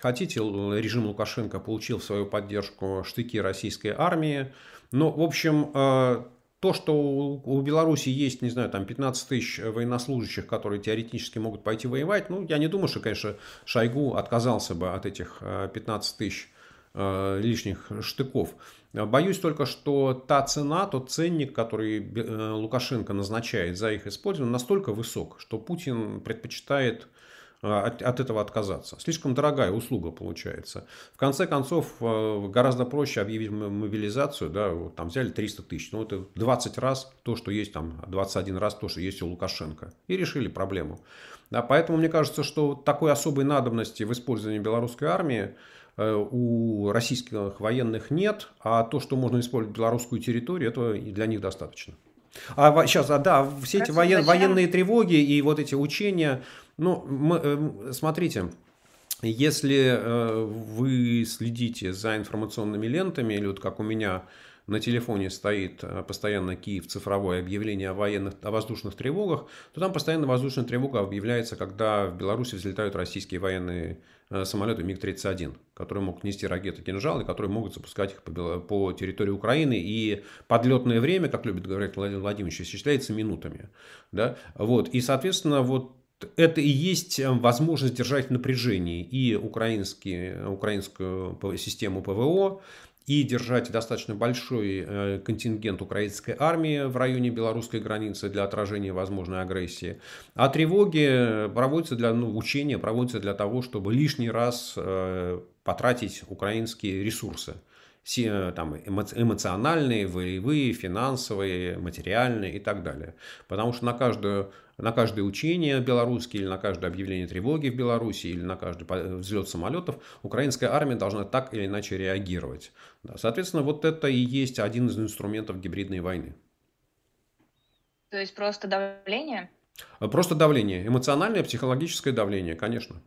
S2: хотите, режим Лукашенко получил свою поддержку штыки российской армии. Но, ну, в общем, а, то, что у Беларуси есть, не знаю, там 15 тысяч военнослужащих, которые теоретически могут пойти воевать, ну, я не думаю, что, конечно, Шойгу отказался бы от этих 15 а, тысяч лишних штыков. Э, боюсь только, что та цена, тот ценник, который э, Лукашенко назначает за их использование, настолько высок, что Путин предпочитает э, от, этого отказаться. Слишком дорогая услуга получается. В конце концов, гораздо проще объявить мобилизацию, да, вот там взяли 300 тысяч, ну это 20 раз то, что есть там, 21 раз то, что есть у Лукашенко. И решили проблему. Да, поэтому мне кажется, что такой особой надобности в использовании белорусской армии Э, у российских военных нет, а то, что можно использовать белорусскую территорию, этого для них достаточно. А сейчас, а, да, все эти воен, военные тревоги и вот эти учения, ну, мы, э, смотрите, если э, вы следите за информационными лентами, или вот как у меня на телефоне стоит э, постоянно Киев цифровое объявление о, военных, о воздушных тревогах, то там постоянно воздушная тревога объявляется, когда в Беларуси взлетают российские военные э, самолеты МиГ-31, которые могут нести ракеты «Кинжал» и которые могут запускать их по, территории Украины. И подлетное время, как любит говорить Владимир Владимирович, исчисляется минутами. Да? Вот. И, соответственно, вот это и есть э, возможность держать в и украинские, украинскую систему ПВО, и держать достаточно большой э, контингент украинской армии в районе белорусской границы для отражения возможной агрессии. А тревоги э, проводятся для ну, учения, проводятся для того, чтобы лишний раз э, потратить украинские ресурсы. Э, там эмоциональные, волевые, финансовые, материальные и так далее. Потому что на каждую на каждое учение белорусские или на каждое объявление тревоги в Беларуси, или на каждый э, взлет самолетов, украинская армия должна так или иначе реагировать. Соответственно, вот это и есть один из инструментов гибридной войны.
S1: То есть просто давление?
S2: Э, просто давление. Эмоциональное, психологическое давление, конечно.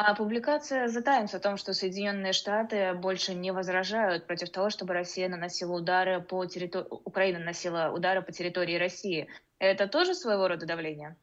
S1: А публикация The Times о том, что Соединенные Штаты больше не возражают против того, чтобы Россия наносила удары по территории... Украина наносила удары по территории России. Это тоже своего рода давление?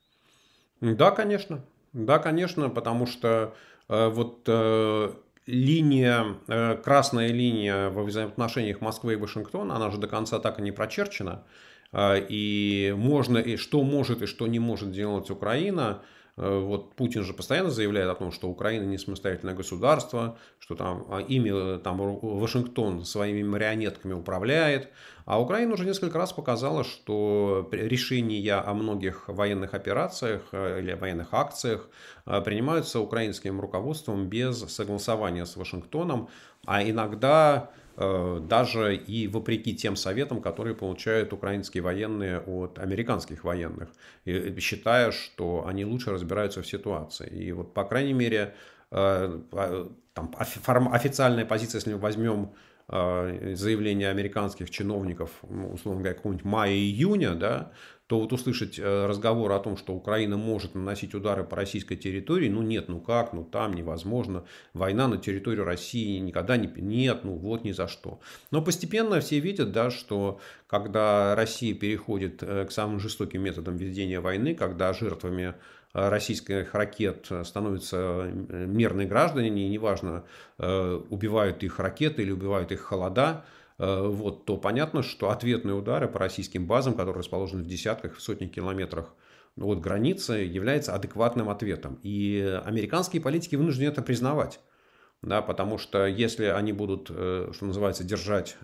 S2: Да, конечно. Да, конечно, потому что э, вот э, линия, э, красная линия во взаимоотношениях Москвы и Вашингтона, она же до конца так и не прочерчена. Э, и можно, и что может, и что не может делать Украина – Э, вот Путин же постоянно заявляет о том, что Украина не самостоятельное государство, что там а, ими э, там Вашингтон своими марионетками управляет. А Украина уже несколько раз показала, что решения о многих военных операциях э, или военных акциях принимаются украинским руководством без согласования с Вашингтоном, а иногда Э, даже и вопреки тем советам, которые получают украинские военные от американских военных, э, считая, что они лучше разбираются в ситуации. И вот, по крайней мере, э, а, там, официальная позиция, если мы возьмем а, заявления американских чиновников, ну, условно говоря, какого-нибудь мая-июня, да, то вот услышать э, разговор о том, что Украина может наносить удары по российской территории, ну нет, ну как, ну там невозможно, война на территорию России никогда не... Нет, ну вот ни за что. Но постепенно все видят, да, что когда Россия переходит э, к самым жестоким методам ведения войны, когда жертвами Э, российских ракет э, становятся э, мирные граждане, и неважно, убивают их ракеты или убивают их холода, вот, то понятно, что ответные удары по российским базам, которые расположены в десятках, в сотнях километрах от границы, является адекватным ответом. И американские политики вынуждены это признавать. Да, потому что если они будут, что называется, держать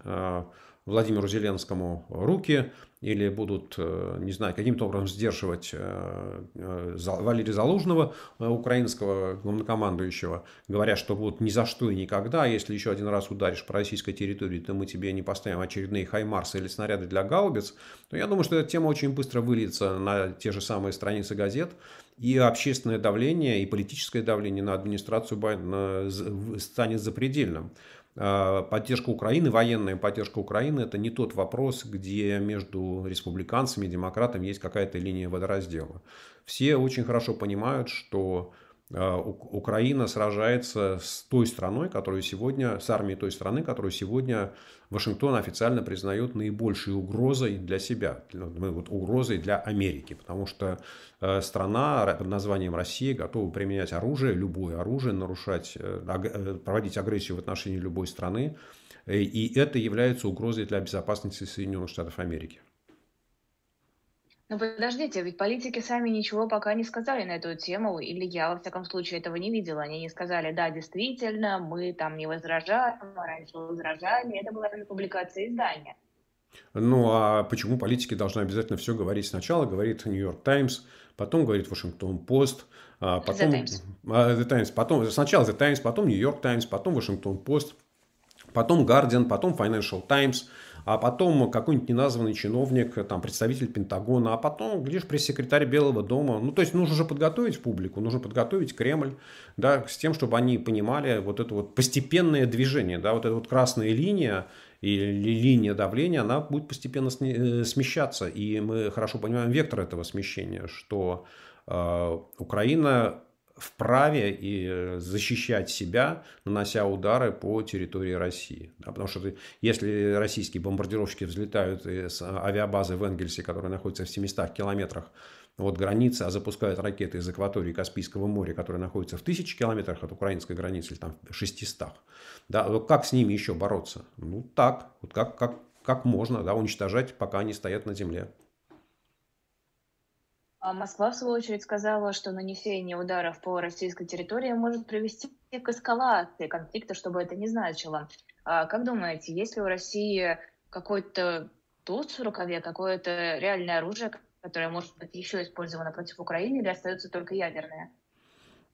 S2: Владимиру Зеленскому руки или будут, э, не знаю, каким-то образом сдерживать э, э, Валерия Залужного, украинского главнокомандующего, говоря, что будут ни за что и никогда, а если еще один раз ударишь по российской территории, то мы тебе не поставим очередные хаймарсы или снаряды для гаубиц, то я думаю, что эта тема очень быстро выльется на те же самые страницы газет, и общественное давление, и политическое давление на администрацию Байдена станет запредельным. А, поддержка Украины, военная поддержка Украины, это не тот вопрос, где между республиканцами и демократами есть какая-то линия водораздела. Все очень хорошо понимают, что Э, Украина сражается с той страной, которую сегодня, с армией той страны, которую сегодня Вашингтон официально признает наибольшей угрозой для себя, ну, вот угрозой для Америки, потому что э, страна под названием Россия готова применять оружие, любое оружие, нарушать, э, проводить агрессию в отношении любой страны, и это является угрозой для безопасности Соединенных Штатов Америки.
S1: Ну подождите, ведь политики сами ничего пока не сказали на эту тему, или я, во всяком случае, этого не видела. Они не сказали, да, действительно, мы там не возражаем, а раньше возражали, это была публикация издания.
S2: Ну а почему политики должны обязательно все говорить сначала? Говорит Нью-Йорк Таймс, потом говорит Вашингтон Пост, потом The Times. А, The Times, потом сначала The Times, потом Нью-Йорк Таймс, потом Вашингтон Пост, потом Guardian, потом Financial Times – а потом какой-нибудь неназванный чиновник, там, представитель Пентагона, а потом, глядишь, пресс-секретарь Белого дома. Ну, то есть нужно же подготовить публику, нужно подготовить Кремль, да, с тем, чтобы они понимали вот это вот постепенное движение, да, вот эта вот красная линия, или линия давления, она будет постепенно э, смещаться. И мы хорошо понимаем вектор этого смещения, что э, Украина вправе и э, защищать себя, нанося удары по территории России. Да, потому что ты, если российские бомбардировщики взлетают из э, авиабазы в Энгельсе, которая находится в 700 километрах от границы, а запускают ракеты из акватории Каспийского моря, которая находится в тысячи километрах от украинской границы, или там в 600, да, вот как с ними еще бороться? Ну так, вот как, как, как можно да, уничтожать, пока они стоят на земле.
S1: А Москва, в свою очередь, сказала, что нанесение ударов по российской территории может привести к эскалации конфликта, чтобы это не значило. А как думаете, есть ли у России какой-то туз в рукаве, какое-то реальное оружие, которое может быть еще использовано против Украины, или остается только ядерное?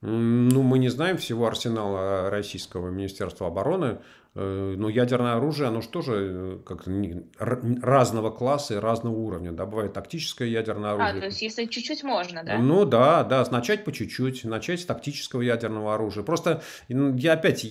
S2: Ну, мы не знаем всего арсенала российского Министерства обороны. Э, но ядерное оружие, оно же тоже э, как разного класса и разного уровня. Да? Бывает тактическое ядерное а, оружие. А, то есть
S1: если чуть-чуть можно, да? Ну
S2: да, да, начать по чуть-чуть, начать с тактического ядерного оружия. Просто я опять,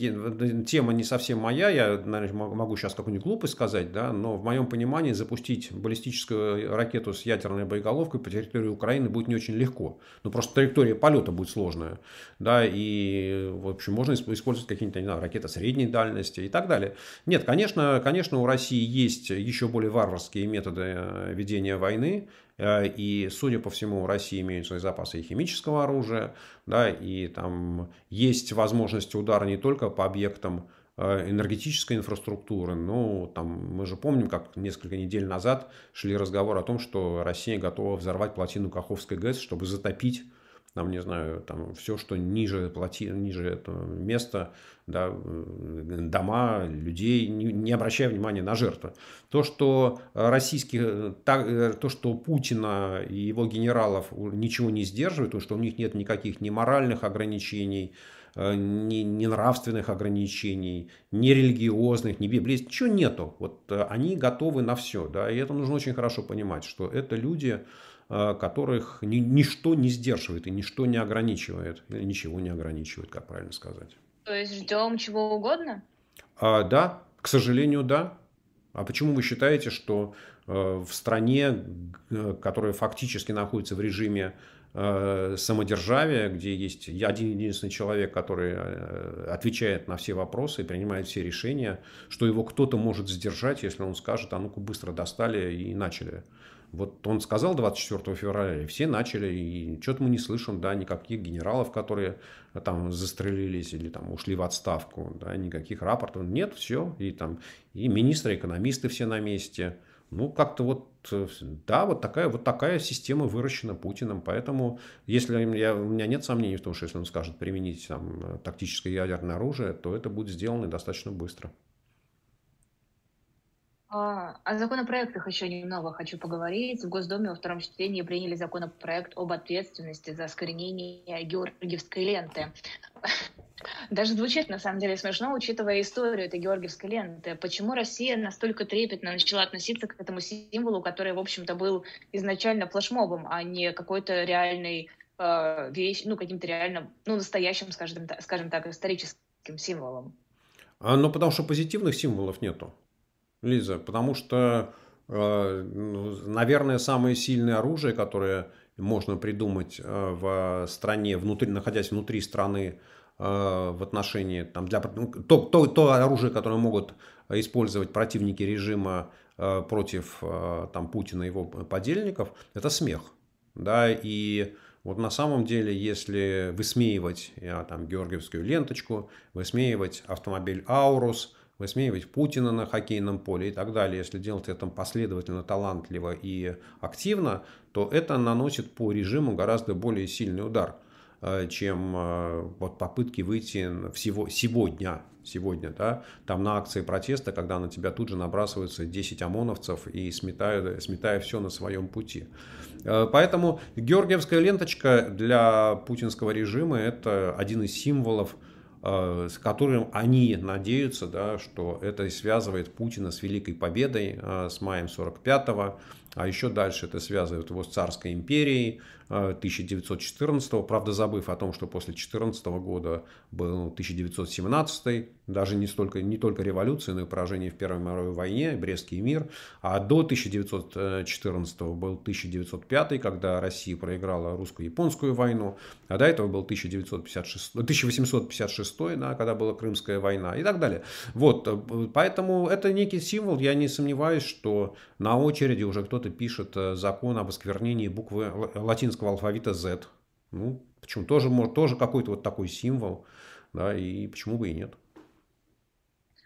S2: тема не совсем моя, я наверное, могу сейчас какую-нибудь глупость сказать, да, но в моем понимании запустить баллистическую э, ракету с ядерной боеголовкой по территории Украины будет не очень легко. Ну просто траектория полета будет сложная. Да, и в общем можно использовать какие-нибудь ракеты средней дальности и так далее. Нет, конечно, конечно, у России есть еще более варварские методы э, ведения войны, э, и, судя по всему, в России имеются и запасы и химического оружия, да, и там есть возможность удара не только по объектам э, энергетической инфраструктуры. Ну, там, мы же помним, как несколько недель назад шли разговоры о том, что Россия готова взорвать плотину Каховской ГЭС, чтобы затопить там, не знаю, там все, что ниже, плоти, ниже этого места, да, э, дома, людей, не, не обращая внимания на жертвы. То, что российских, э, так, э, то, что Путина и его генералов ничего не сдерживает, то, что у них нет никаких ни моральных ограничений, ни, ни нравственных ограничений, ни религиозных, ни библейских, ничего нету. Вот они готовы на все, да, и это нужно очень хорошо понимать, что это люди, а, которых ничто не сдерживает и ничто не ограничивает, или ничего не ограничивает, как правильно сказать.
S1: То есть ждем чего угодно?
S2: А, да, к сожалению, да. А почему вы считаете, что э, в стране, которая фактически находится в режиме Э, самодержавия, где есть один единственный человек, который э, отвечает на все вопросы и принимает все решения, что его кто-то может сдержать, если он скажет, а ну-ка быстро достали и начали. Вот он сказал 24 февраля, и все начали, и что-то мы не слышим, да, никаких генералов, которые там застрелились или там ушли в отставку, да, никаких рапортов, нет, все, и там, и министры, экономисты все на месте, ну, как-то вот, э, да, вот такая, вот такая система выращена Путиным. Поэтому, если я, у меня нет сомнений в том, что если он скажет применить там, э, тактическое ядерное оружие, то это будет сделано достаточно быстро.
S1: А, о законопроектах еще немного хочу поговорить. В Госдуме во втором чтении приняли законопроект об ответственности за искоренение георгиевской ленты. <laughs> Даже звучит, на самом деле, смешно, учитывая историю этой георгиевской ленты. Почему Россия настолько трепетно начала относиться к этому символу, который, в общем-то, был изначально флешмобом, а не какой-то реальной э, вещь, ну, каким-то реально, ну, настоящим, скажем, скажем так, историческим символом?
S2: А, ну, потому что позитивных символов нету. Лиза, потому что, э, ну, наверное, самое сильное оружие, которое можно придумать э, в стране, внутри, находясь внутри страны, э, в отношении там, для, ну, то, то, то оружие, которое могут использовать противники режима против там, Путина и его подельников, это смех. Да, и вот на самом деле, если высмеивать я, там, георгиевскую ленточку, высмеивать автомобиль «Аурус», высмеивать Путина на хоккейном поле и так далее, если делать это последовательно, талантливо и активно, то это наносит по режиму гораздо более сильный удар, э, чем э, вот попытки выйти всего сегодня, сегодня, да, там на акции протеста, когда на тебя тут же набрасываются 10 ОМОНовцев и сметают, сметая все на своем пути. Э, поэтому георгиевская ленточка для путинского режима – это один из символов Э, с которым они надеются, да, что это связывает Путина с Великой Победой, э, с маем 45-го, а еще дальше это связывает его с Царской империей, 1914, э, правда забыв о том, что после 14 года был 1917, даже не, столько, не только революция, но и поражение в Первой мировой войне, Брестский мир, а до 1914 был 1905, когда Россия проиграла русско-японскую войну, а до этого был 1956, 1856, ну, да, когда была Крымская война и так далее. Вот, э, поэтому это некий символ, я не сомневаюсь, что на очереди уже кто-то пишет э, закон об осквернении буквы латинской латинского алфавита Z. Ну, почему? Тоже, может тоже какой-то вот такой символ, да, и почему бы и нет.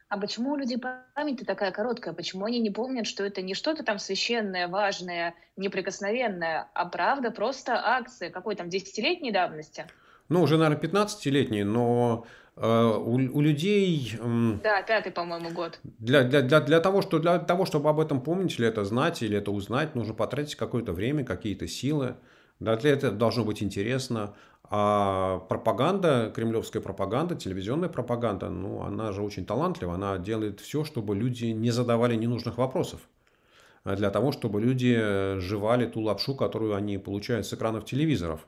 S1: А почему у людей память такая короткая? Почему они не помнят, что это не что-то там священное, важное, неприкосновенное, а правда просто акция какой там десятилетней давности?
S2: Ну, уже, наверное, 15-летний, но э, у, у людей... Э,
S1: да, пятый, по-моему, год.
S2: Для, для, для, для, того, что, для того, чтобы об этом помнить, или это знать, или это узнать, нужно потратить какое-то время, какие-то силы. Да, для этого должно быть интересно. А пропаганда, кремлевская пропаганда, телевизионная пропаганда, ну, она же очень талантлива. Она делает все, чтобы люди не задавали ненужных вопросов. А для того, чтобы люди жевали ту лапшу, которую они получают с экранов телевизоров.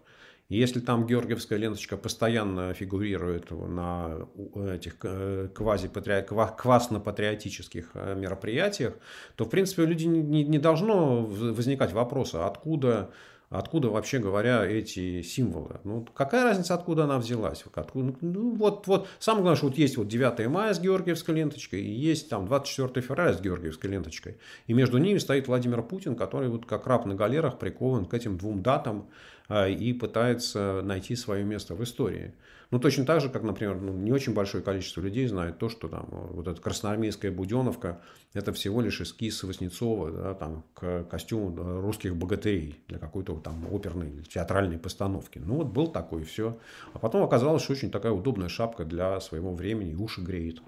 S2: Если там георгиевская ленточка постоянно фигурирует на э, этих э, квасно-патриотических э, мероприятиях, то, в принципе, у людей не, не должно возникать вопроса, откуда откуда вообще говоря эти символы. Ну, какая разница, откуда она взялась? Откуда? Ну, вот, вот, самое главное, что вот есть вот 9 мая с георгиевской ленточкой, и есть там 24 февраля с георгиевской ленточкой. И между ними стоит Владимир Путин, который вот как раб на галерах прикован к этим двум датам э, и пытается найти свое место в истории. Ну, точно так же, как, например, ну, не очень большое количество людей знает то, что там э, вот эта красноармейская Буденовка – это всего лишь эскиз Васнецова да, там, к костюму э, русских богатырей для какой-то там оперной или театральной постановки. Ну, вот был такой, и все. А потом оказалось, что очень такая удобная шапка для своего времени, и уши греет.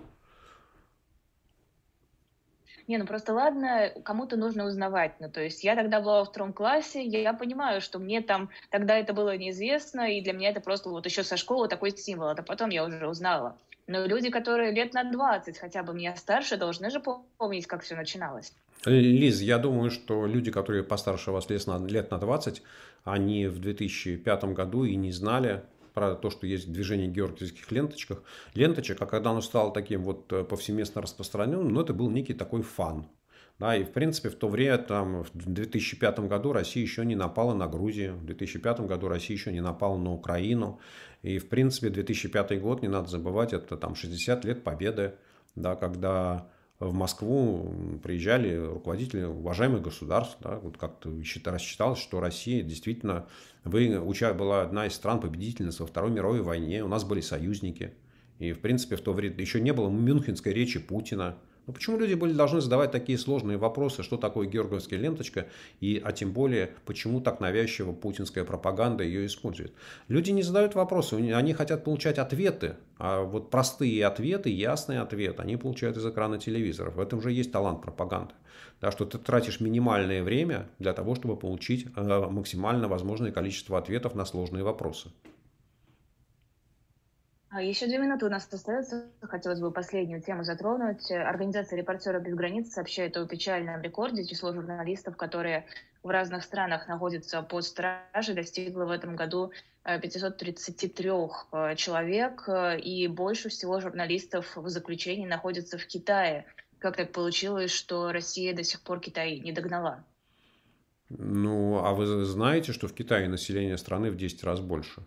S1: Не, ну просто ладно, кому-то нужно узнавать. Ну, то есть я тогда была во втором классе, я, понимаю, что мне там тогда это было неизвестно, и для меня это просто вот еще со школы такой символ, а потом я уже узнала. Но люди, которые лет на 20 хотя бы меня старше, должны же помнить, как все начиналось.
S2: Лиз, я думаю, что люди, которые постарше вас лет на, лет на 20, они в 2005 году и не знали, про то, что есть движение георгиевских ленточек, ленточек, а когда оно стало таким вот э, повсеместно распространенным, ну, это был некий такой фан. Да, и в принципе в то время, там, в 2005 году Россия еще не напала на Грузию, в 2005 году Россия еще не напала на Украину. И в принципе 2005 год, не надо забывать, это там 60 лет победы, да, когда в Москву приезжали руководители уважаемых государств. Да, вот как-то рассчиталось что Россия действительно вы, Уча была одна из стран победительниц во Второй мировой войне, у нас были союзники. И, в принципе, в то время еще не было мюнхенской речи Путина. Но ну, почему люди были должны задавать такие сложные вопросы, что такое георгиевская ленточка, и, а тем более, почему так навязчиво путинская пропаганда ее использует? Люди не задают вопросы, они хотят получать ответы, а вот простые ответы, ясные ответы, они получают из экрана телевизоров. В этом же есть талант пропаганды. Да, что ты тратишь минимальное время для того, чтобы получить э, максимально возможное количество ответов на сложные вопросы.
S1: А, Еще две минуты у нас остается. Хотелось бы последнюю тему затронуть. Э, организация «Репортеры без границ» сообщает о печальном рекорде. Число журналистов, которые в разных странах находятся под стражей, достигло в этом году 533 э, э, человек. И больше всего журналистов в заключении находится в Китае. Как так получилось, что Россия до сих пор Китай не догнала?
S2: Ну, а вы знаете, что в Китае население страны в 10 раз больше?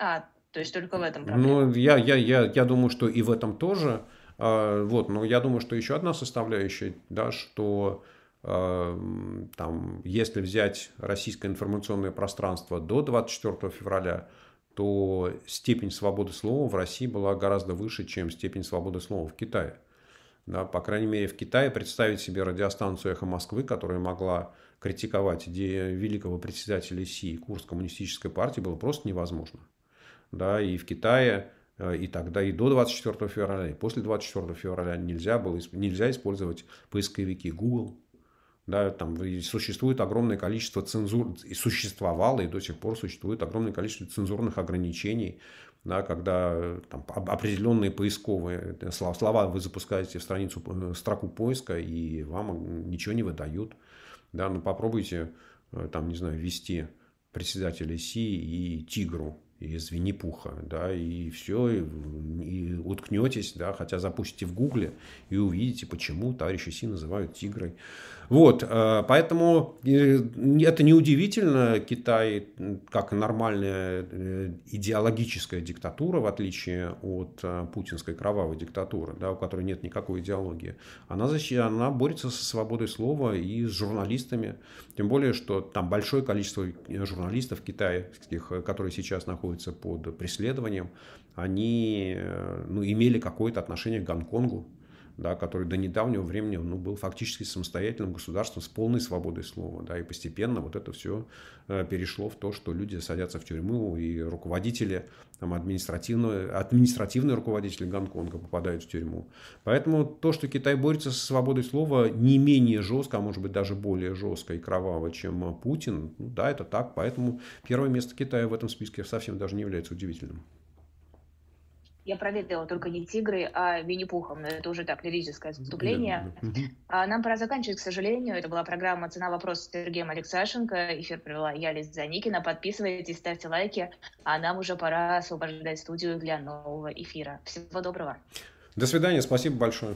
S1: А, то есть только в этом ну, проблема. Ну,
S2: я, я, я, я думаю, что и в этом тоже. А, вот, но я думаю, что еще одна составляющая, да, что а, там, если взять российское информационное пространство до 24 февраля, то степень свободы слова в России была гораздо выше, чем степень свободы слова в Китае. Да, по крайней мере, в Китае представить себе радиостанцию «Эхо Москвы», которая могла критиковать идеи великого председателя Си и курс коммунистической партии, было просто невозможно да, и в Китае, э, и тогда и до 24 февраля, и после 24 февраля нельзя было нельзя использовать поисковики Google. Да, там существует огромное количество цензур, и существовало, и до сих пор существует огромное количество цензурных ограничений, да, когда э, там, определенные поисковые э, слова слова вы запускаете в страницу, строку поиска, и вам ничего не выдают. Да, ну попробуйте, там, не знаю, ввести председателя Си и Тигру из Винни-Пуха, да, и все, и, и уткнетесь, да, хотя запустите в Гугле и увидите, почему товарища Си называют тигрой. Вот, а, поэтому э, это неудивительно, Китай как нормальная э, идеологическая диктатура, в отличие от а, путинской кровавой диктатуры, да, у которой нет никакой идеологии, она, защ... она борется со свободой слова и с журналистами, тем более, что там большое количество э, журналистов китайских, которые сейчас находятся находятся под преследованием, они э, ну, имели какое-то отношение к Гонконгу, да, который до недавнего времени ну, был фактически самостоятельным государством с полной свободой слова. Да, и постепенно вот это все э, перешло в то, что люди садятся в тюрьму, и руководители, там, административные, административные руководители Гонконга попадают в тюрьму. Поэтому то, что Китай борется со свободой слова не менее жестко, а может быть даже более жестко и кроваво, чем э, Путин, ну, да, это так. Поэтому первое место Китая в этом списке совсем даже не является удивительным.
S1: Я проведала только не тигры, а Винни-Пухом. Но это уже так, лирическое отступление. А нам пора заканчивать, к сожалению. Это была программа «Цена вопроса» с Сергеем Алексашенко. Эфир провела я, Лиза Заникина. Подписывайтесь, ставьте лайки. А нам уже пора освобождать студию для нового эфира. Всего доброго.
S2: До свидания. Спасибо большое.